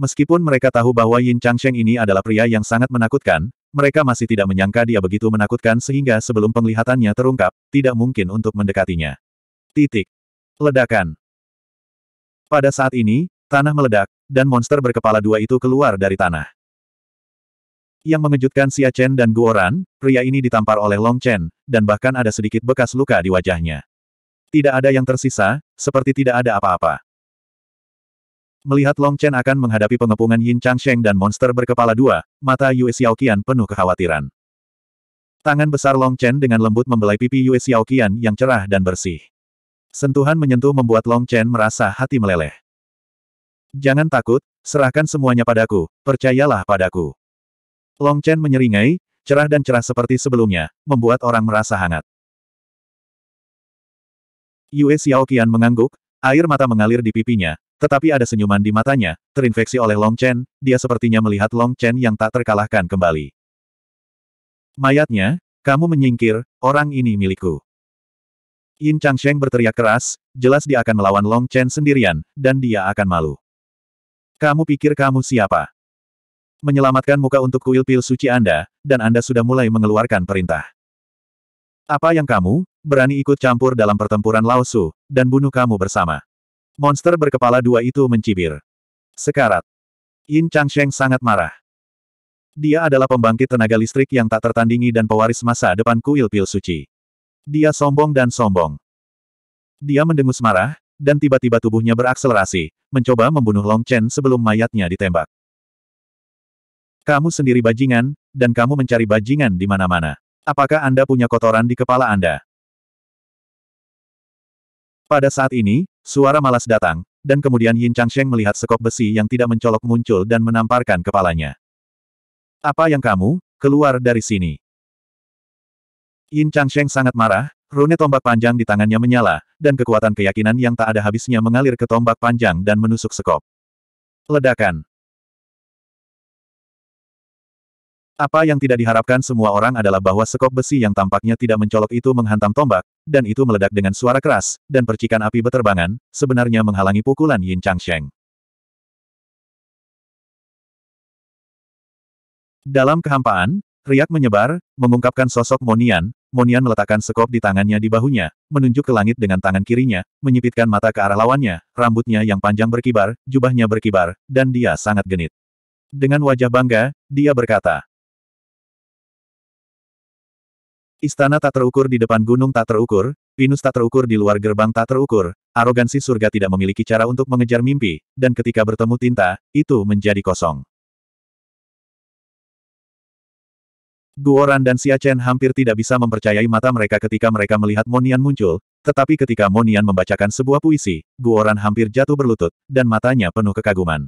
A: Meskipun mereka tahu bahwa Yin Changsheng ini adalah pria yang sangat menakutkan, mereka masih tidak menyangka dia begitu menakutkan sehingga sebelum penglihatannya terungkap, tidak mungkin untuk mendekatinya. Titik. Ledakan. Pada saat ini, tanah meledak, dan monster berkepala dua itu keluar dari tanah. Yang mengejutkan Xia Chen dan Guoran, pria ini ditampar oleh Long Chen, dan bahkan ada sedikit bekas luka di wajahnya. Tidak ada yang tersisa, seperti tidak ada apa-apa. Melihat Long Chen akan menghadapi pengepungan Yin Chang Sheng dan monster berkepala dua, mata Yue Xiaoqian penuh kekhawatiran. Tangan besar Long Chen dengan lembut membelai pipi Yue Xiaoqian yang cerah dan bersih. Sentuhan menyentuh membuat Long Chen merasa hati meleleh. Jangan takut, serahkan semuanya padaku, percayalah padaku.
B: Long Chen menyeringai, cerah dan cerah seperti sebelumnya, membuat orang merasa hangat. Yue Xiaoqian mengangguk, air mata mengalir
A: di pipinya, tetapi ada senyuman di matanya, terinfeksi oleh Long Chen, dia sepertinya melihat Long Chen yang tak terkalahkan kembali. Mayatnya, kamu menyingkir, orang ini milikku. Yin Changsheng berteriak keras, jelas dia akan melawan Long Chen sendirian, dan dia akan malu. Kamu pikir kamu siapa? Menyelamatkan muka untuk kuil pil suci Anda, dan Anda sudah mulai mengeluarkan perintah. Apa yang kamu, berani ikut campur dalam pertempuran Laosu, dan bunuh kamu bersama. Monster berkepala dua itu mencibir. Sekarat. Yin Changsheng sangat marah. Dia adalah pembangkit tenaga listrik yang tak tertandingi dan pewaris masa depan kuil pil suci. Dia sombong dan sombong. Dia mendengus marah, dan tiba-tiba tubuhnya berakselerasi, mencoba membunuh Long Chen sebelum mayatnya ditembak. Kamu sendiri bajingan, dan kamu mencari bajingan di mana-mana. Apakah Anda punya kotoran di kepala Anda? Pada saat ini, Suara malas datang, dan kemudian Yin Changsheng melihat sekop besi yang tidak mencolok muncul dan menamparkan kepalanya. Apa yang kamu, keluar dari sini? Yin Changsheng sangat marah, rune tombak panjang di tangannya menyala, dan kekuatan keyakinan yang tak ada habisnya mengalir ke
B: tombak panjang dan menusuk sekop. Ledakan. Apa yang tidak diharapkan semua orang adalah bahwa sekop besi yang tampaknya tidak mencolok itu menghantam tombak, dan itu meledak dengan suara keras, dan percikan api beterbangan, sebenarnya menghalangi pukulan Yin Changsheng. Dalam kehampaan, riak menyebar, mengungkapkan sosok Monian, Monian meletakkan
A: sekop di tangannya di bahunya, menunjuk ke langit dengan tangan kirinya, menyipitkan mata ke arah lawannya, rambutnya yang panjang berkibar, jubahnya berkibar, dan dia sangat genit. Dengan wajah bangga, dia berkata, Istana tak terukur di depan gunung tak terukur, pinus tak terukur di luar gerbang tak terukur, arogansi surga tidak memiliki cara untuk mengejar mimpi, dan ketika bertemu tinta, itu menjadi kosong. Guoran dan Chen hampir tidak bisa mempercayai mata mereka ketika mereka melihat Monian muncul, tetapi ketika Monian membacakan sebuah puisi, Guoran hampir jatuh berlutut, dan matanya penuh kekaguman.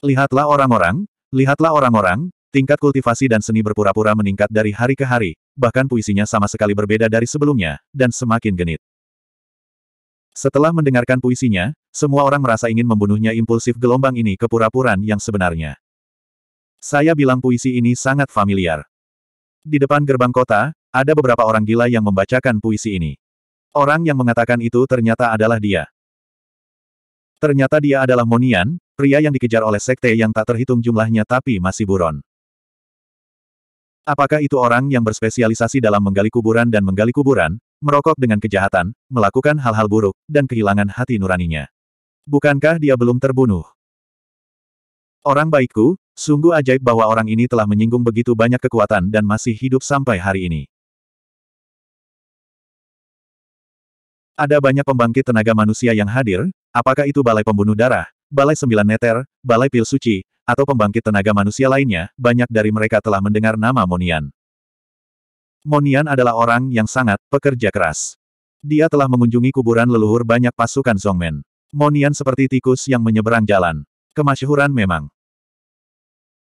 A: Lihatlah orang-orang, lihatlah orang-orang, Tingkat kultivasi dan seni berpura-pura meningkat dari hari ke hari, bahkan puisinya sama sekali berbeda dari sebelumnya, dan semakin genit. Setelah mendengarkan puisinya, semua orang merasa ingin membunuhnya impulsif gelombang ini kepura-puraan yang sebenarnya. Saya bilang puisi ini sangat familiar. Di depan gerbang kota, ada beberapa orang gila yang membacakan puisi ini. Orang yang mengatakan itu ternyata adalah dia. Ternyata dia adalah Monian, pria yang dikejar oleh sekte yang tak terhitung jumlahnya tapi masih buron. Apakah itu orang yang berspesialisasi dalam menggali kuburan dan menggali kuburan, merokok dengan kejahatan, melakukan hal-hal buruk, dan kehilangan hati nuraninya? Bukankah dia belum terbunuh?
B: Orang baikku, sungguh ajaib bahwa orang ini telah menyinggung begitu banyak kekuatan dan masih hidup sampai hari ini. Ada banyak pembangkit tenaga manusia yang hadir, apakah itu balai pembunuh darah, Balai Sembilan Neter, Balai Pil
A: Suci, atau pembangkit tenaga manusia lainnya, banyak dari mereka telah mendengar nama Monian. Monian adalah orang yang sangat pekerja keras. Dia telah mengunjungi kuburan leluhur banyak pasukan Zongmen. Monian seperti tikus yang menyeberang jalan. Kemasyhuran memang.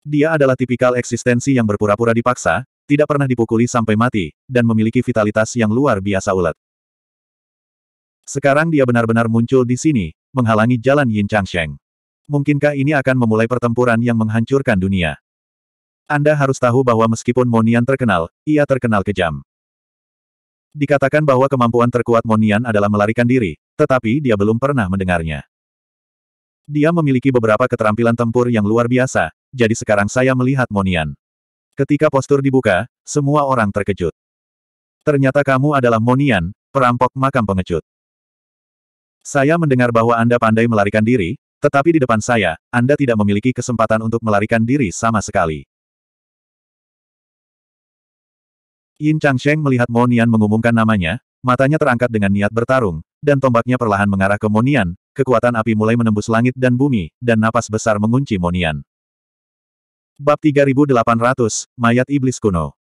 A: Dia adalah tipikal eksistensi yang berpura-pura dipaksa, tidak pernah dipukuli sampai mati, dan memiliki vitalitas yang luar biasa ulet. Sekarang dia benar-benar muncul di sini, menghalangi jalan Yin Changsheng. Mungkinkah ini akan memulai pertempuran yang menghancurkan dunia? Anda harus tahu bahwa meskipun Monian terkenal, ia terkenal kejam. Dikatakan bahwa kemampuan terkuat Monian adalah melarikan diri, tetapi dia belum pernah mendengarnya. Dia memiliki beberapa keterampilan tempur yang luar biasa, jadi sekarang saya melihat Monian. Ketika postur dibuka, semua orang terkejut. Ternyata kamu adalah Monian, perampok makam pengecut. Saya mendengar bahwa Anda pandai melarikan diri, tetapi di depan saya, Anda tidak memiliki kesempatan untuk melarikan diri sama sekali. Yin Changsheng melihat Monian mengumumkan namanya, matanya terangkat dengan niat bertarung, dan tombaknya perlahan mengarah ke Monian, kekuatan api mulai menembus langit dan bumi, dan napas besar mengunci Monian. Bab 3800, Mayat Iblis Kuno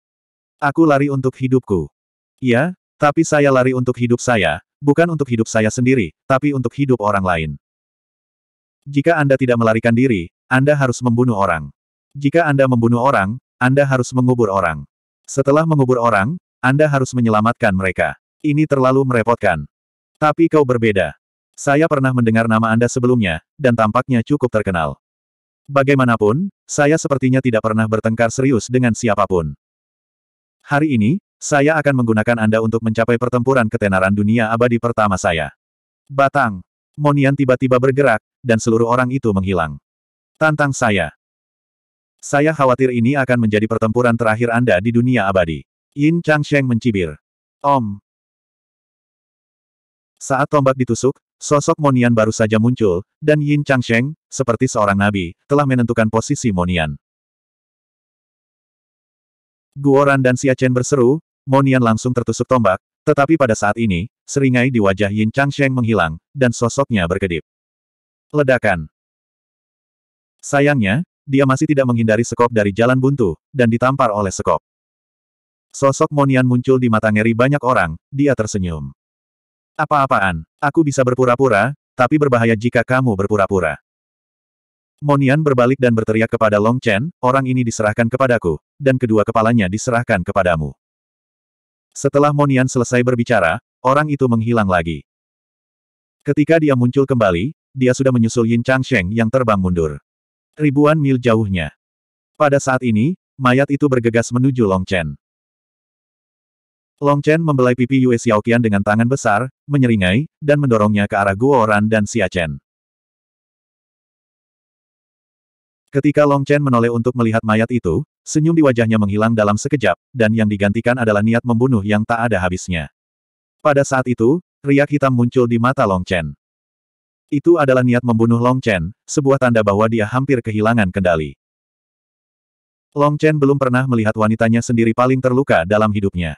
A: Aku lari untuk hidupku. Ya, tapi saya lari untuk hidup saya, Bukan untuk hidup saya sendiri, tapi untuk hidup orang lain. Jika Anda tidak melarikan diri, Anda harus membunuh orang. Jika Anda membunuh orang, Anda harus mengubur orang. Setelah mengubur orang, Anda harus menyelamatkan mereka. Ini terlalu merepotkan. Tapi kau berbeda. Saya pernah mendengar nama Anda sebelumnya, dan tampaknya cukup terkenal. Bagaimanapun, saya sepertinya tidak pernah bertengkar serius dengan siapapun. Hari ini, saya akan menggunakan Anda untuk mencapai pertempuran ketenaran dunia abadi pertama saya. Batang. Monian tiba-tiba bergerak, dan seluruh orang itu menghilang. Tantang saya. Saya khawatir ini akan menjadi pertempuran terakhir Anda di dunia abadi. Yin Changsheng mencibir. Om. Saat tombak ditusuk, sosok Monian baru saja muncul, dan Yin Changsheng, seperti seorang nabi, telah menentukan posisi Monian. Guoran dan Xia Chen berseru, Monian langsung tertusuk tombak, tetapi pada saat ini, seringai di wajah Yin Changsheng menghilang, dan sosoknya berkedip. Ledakan. Sayangnya, dia masih tidak menghindari sekop dari jalan buntu, dan ditampar oleh sekop. Sosok Monian muncul di mata ngeri banyak orang, dia tersenyum. Apa-apaan, aku bisa berpura-pura, tapi berbahaya jika kamu berpura-pura. Monian berbalik dan berteriak kepada Long Chen, orang ini diserahkan kepadaku, dan kedua kepalanya diserahkan kepadamu. Setelah Monian selesai berbicara, orang itu menghilang lagi. Ketika dia muncul kembali, dia sudah menyusul Yin Changsheng yang terbang mundur. Ribuan mil jauhnya. Pada saat ini, mayat itu bergegas menuju Long Chen.
B: Long Chen membelai pipi Yue Xiaoqian dengan tangan besar, menyeringai, dan mendorongnya ke arah Guo Ran dan Xia Chen.
A: Ketika Long Chen menoleh untuk melihat mayat itu, Senyum di wajahnya menghilang dalam sekejap, dan yang digantikan adalah niat membunuh yang tak ada habisnya. Pada saat itu, riak hitam muncul di mata Long Chen. Itu adalah niat membunuh Long Chen, sebuah tanda bahwa dia hampir kehilangan kendali. Long Chen belum pernah melihat wanitanya sendiri paling terluka dalam hidupnya.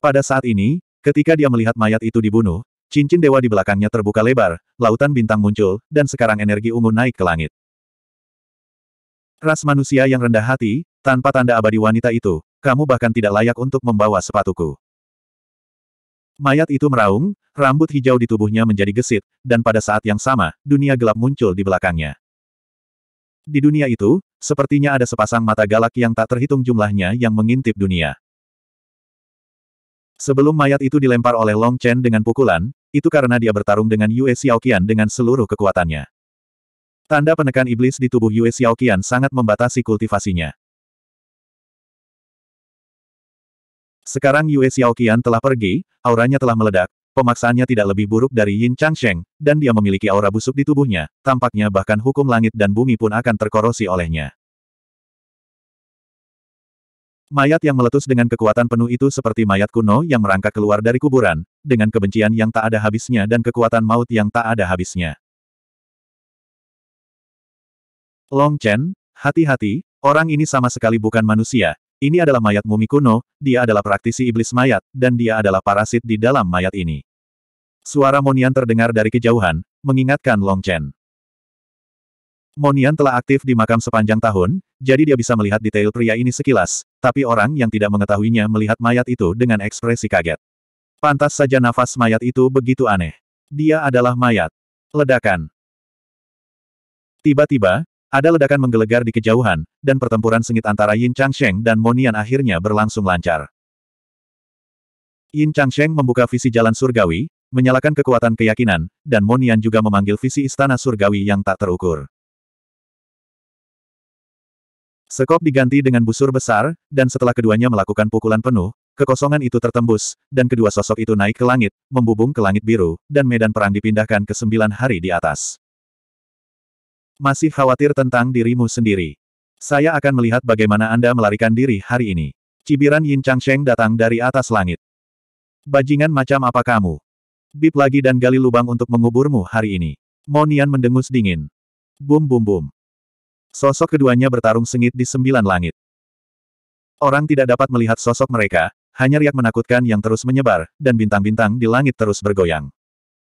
A: Pada saat ini, ketika dia melihat mayat itu dibunuh, cincin dewa di belakangnya terbuka lebar, lautan bintang muncul, dan sekarang energi ungu naik ke langit. Ras manusia yang rendah hati, tanpa tanda abadi wanita itu, kamu bahkan tidak layak untuk membawa sepatuku. Mayat itu meraung, rambut hijau di tubuhnya menjadi gesit, dan pada saat yang sama, dunia gelap muncul di belakangnya. Di dunia itu, sepertinya ada sepasang mata galak yang tak terhitung jumlahnya yang mengintip dunia. Sebelum mayat itu dilempar oleh Long Chen dengan pukulan, itu karena dia bertarung dengan Yue Xiaoqian dengan seluruh kekuatannya. Tanda penekan iblis di tubuh Yue Xiaoqian sangat membatasi kultivasinya. Sekarang Yue Xiaoqian telah pergi, auranya telah meledak, pemaksaannya tidak lebih buruk dari Yin Changsheng, dan dia memiliki aura busuk di tubuhnya, tampaknya bahkan hukum langit dan bumi pun akan terkorosi olehnya. Mayat yang meletus dengan kekuatan penuh itu seperti mayat kuno yang merangkak keluar dari kuburan, dengan kebencian yang tak ada habisnya dan kekuatan maut yang tak ada habisnya. Long Chen, hati-hati, orang ini sama sekali bukan manusia, ini adalah mayat mumi kuno, dia adalah praktisi iblis mayat, dan dia adalah parasit di dalam mayat ini. Suara Monian terdengar dari kejauhan, mengingatkan Long Chen. Monian telah aktif di makam sepanjang tahun, jadi dia bisa melihat detail pria ini sekilas, tapi orang yang tidak mengetahuinya melihat mayat itu dengan ekspresi kaget. Pantas saja nafas mayat itu begitu aneh. Dia adalah mayat. Ledakan. Tiba-tiba, ada ledakan menggelegar di kejauhan, dan pertempuran sengit antara Yin Changsheng dan Monian akhirnya berlangsung lancar. Yin Changsheng membuka visi jalan surgawi, menyalakan kekuatan keyakinan, dan Monian juga memanggil visi istana surgawi yang tak terukur. Sekop diganti dengan busur besar, dan setelah keduanya melakukan pukulan penuh, kekosongan itu tertembus, dan kedua sosok itu naik ke langit, membubung ke langit biru, dan medan perang dipindahkan ke sembilan hari di atas. Masih khawatir tentang dirimu sendiri. Saya akan melihat bagaimana Anda melarikan diri hari ini. Cibiran Yin Changsheng datang dari atas langit. Bajingan macam apa kamu? Bip lagi dan gali lubang untuk menguburmu hari ini. Monian mendengus dingin. Bum bum bum. Sosok keduanya bertarung sengit di sembilan langit. Orang tidak dapat melihat sosok mereka, hanya riak menakutkan yang terus menyebar, dan bintang-bintang di langit terus bergoyang.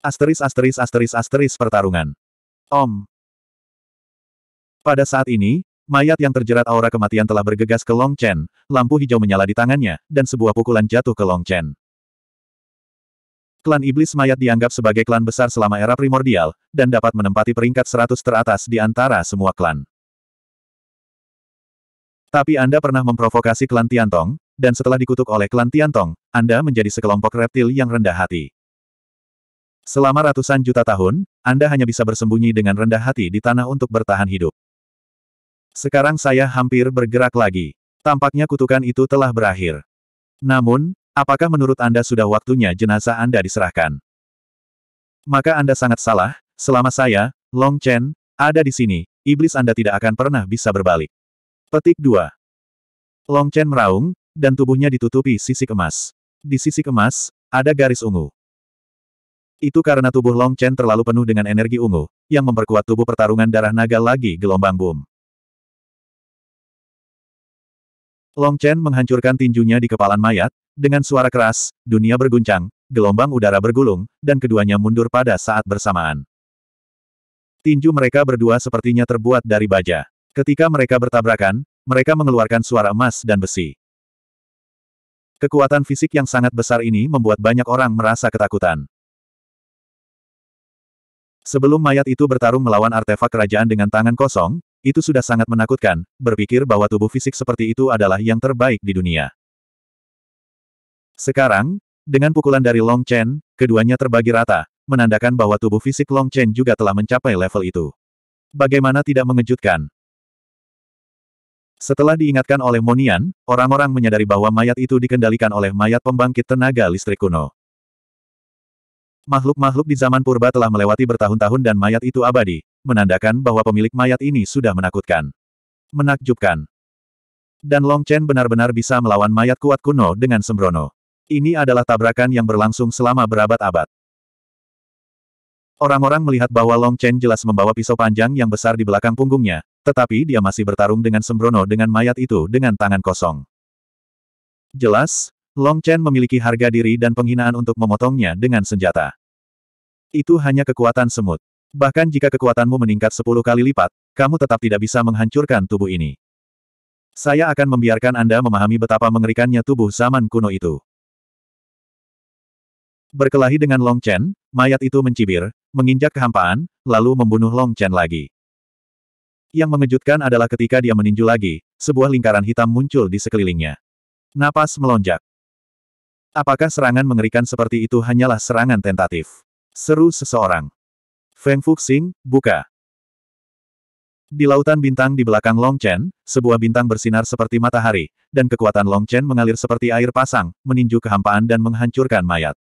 A: Asteris asteris asteris asteris pertarungan. Om. Pada saat ini, mayat yang terjerat aura kematian telah bergegas ke Long Chen, lampu hijau menyala di tangannya, dan sebuah pukulan jatuh ke Long Chen. Klan Iblis Mayat dianggap sebagai klan besar selama era primordial, dan dapat menempati peringkat 100 teratas di antara semua klan. Tapi Anda pernah memprovokasi klan Tiantong, dan setelah dikutuk oleh klan Tiantong, Anda menjadi sekelompok reptil yang rendah hati. Selama ratusan juta tahun, Anda hanya bisa bersembunyi dengan rendah hati di tanah untuk bertahan hidup. Sekarang saya hampir bergerak lagi. Tampaknya kutukan itu telah berakhir. Namun, apakah menurut Anda sudah waktunya jenazah Anda diserahkan? Maka Anda sangat salah, selama saya, Long Chen, ada di sini, iblis Anda tidak akan pernah bisa berbalik. Petik 2. Long Chen meraung, dan tubuhnya ditutupi sisi emas. Di sisi emas, ada garis ungu. Itu karena tubuh Long Chen terlalu penuh dengan energi ungu, yang memperkuat tubuh pertarungan darah naga lagi
B: gelombang boom. Long Chen menghancurkan tinjunya di kepalan mayat, dengan suara keras, dunia berguncang, gelombang udara bergulung,
A: dan keduanya mundur pada saat bersamaan. Tinju mereka berdua sepertinya terbuat dari baja. Ketika mereka bertabrakan, mereka mengeluarkan suara emas dan besi. Kekuatan fisik yang sangat besar ini membuat banyak orang merasa ketakutan. Sebelum mayat itu bertarung melawan artefak kerajaan dengan tangan kosong, itu sudah sangat menakutkan, berpikir bahwa tubuh fisik seperti itu adalah yang terbaik di dunia. Sekarang, dengan pukulan dari Long Chen, keduanya terbagi rata, menandakan bahwa tubuh fisik Long Chen juga telah mencapai level itu. Bagaimana tidak mengejutkan? Setelah diingatkan oleh Monian, orang-orang menyadari bahwa mayat itu dikendalikan oleh mayat pembangkit tenaga listrik kuno. Makhluk-makhluk di zaman purba telah melewati bertahun-tahun dan mayat itu abadi, menandakan bahwa pemilik mayat ini sudah menakutkan. Menakjubkan. Dan Long Chen benar-benar bisa melawan mayat kuat kuno dengan sembrono. Ini adalah tabrakan yang berlangsung selama berabad-abad. Orang-orang melihat bahwa Long Chen jelas membawa pisau panjang yang besar di belakang punggungnya, tetapi dia masih bertarung dengan sembrono dengan mayat itu dengan tangan kosong. Jelas, Long Chen memiliki harga diri dan penghinaan untuk memotongnya dengan senjata. Itu hanya kekuatan semut. Bahkan jika kekuatanmu meningkat sepuluh kali lipat, kamu tetap tidak bisa menghancurkan tubuh ini. Saya akan membiarkan Anda memahami betapa mengerikannya tubuh zaman kuno itu. Berkelahi dengan Long Chen, mayat itu mencibir, menginjak kehampaan, lalu membunuh Long Chen lagi. Yang mengejutkan adalah ketika dia meninju lagi, sebuah lingkaran hitam muncul di sekelilingnya. Napas melonjak. Apakah serangan mengerikan seperti itu hanyalah serangan tentatif? Seru seseorang. Feng Fuxing, buka. Di lautan bintang di belakang Long Chen, sebuah bintang bersinar seperti matahari, dan kekuatan Long Chen
B: mengalir seperti air pasang, meninju kehampaan dan menghancurkan mayat.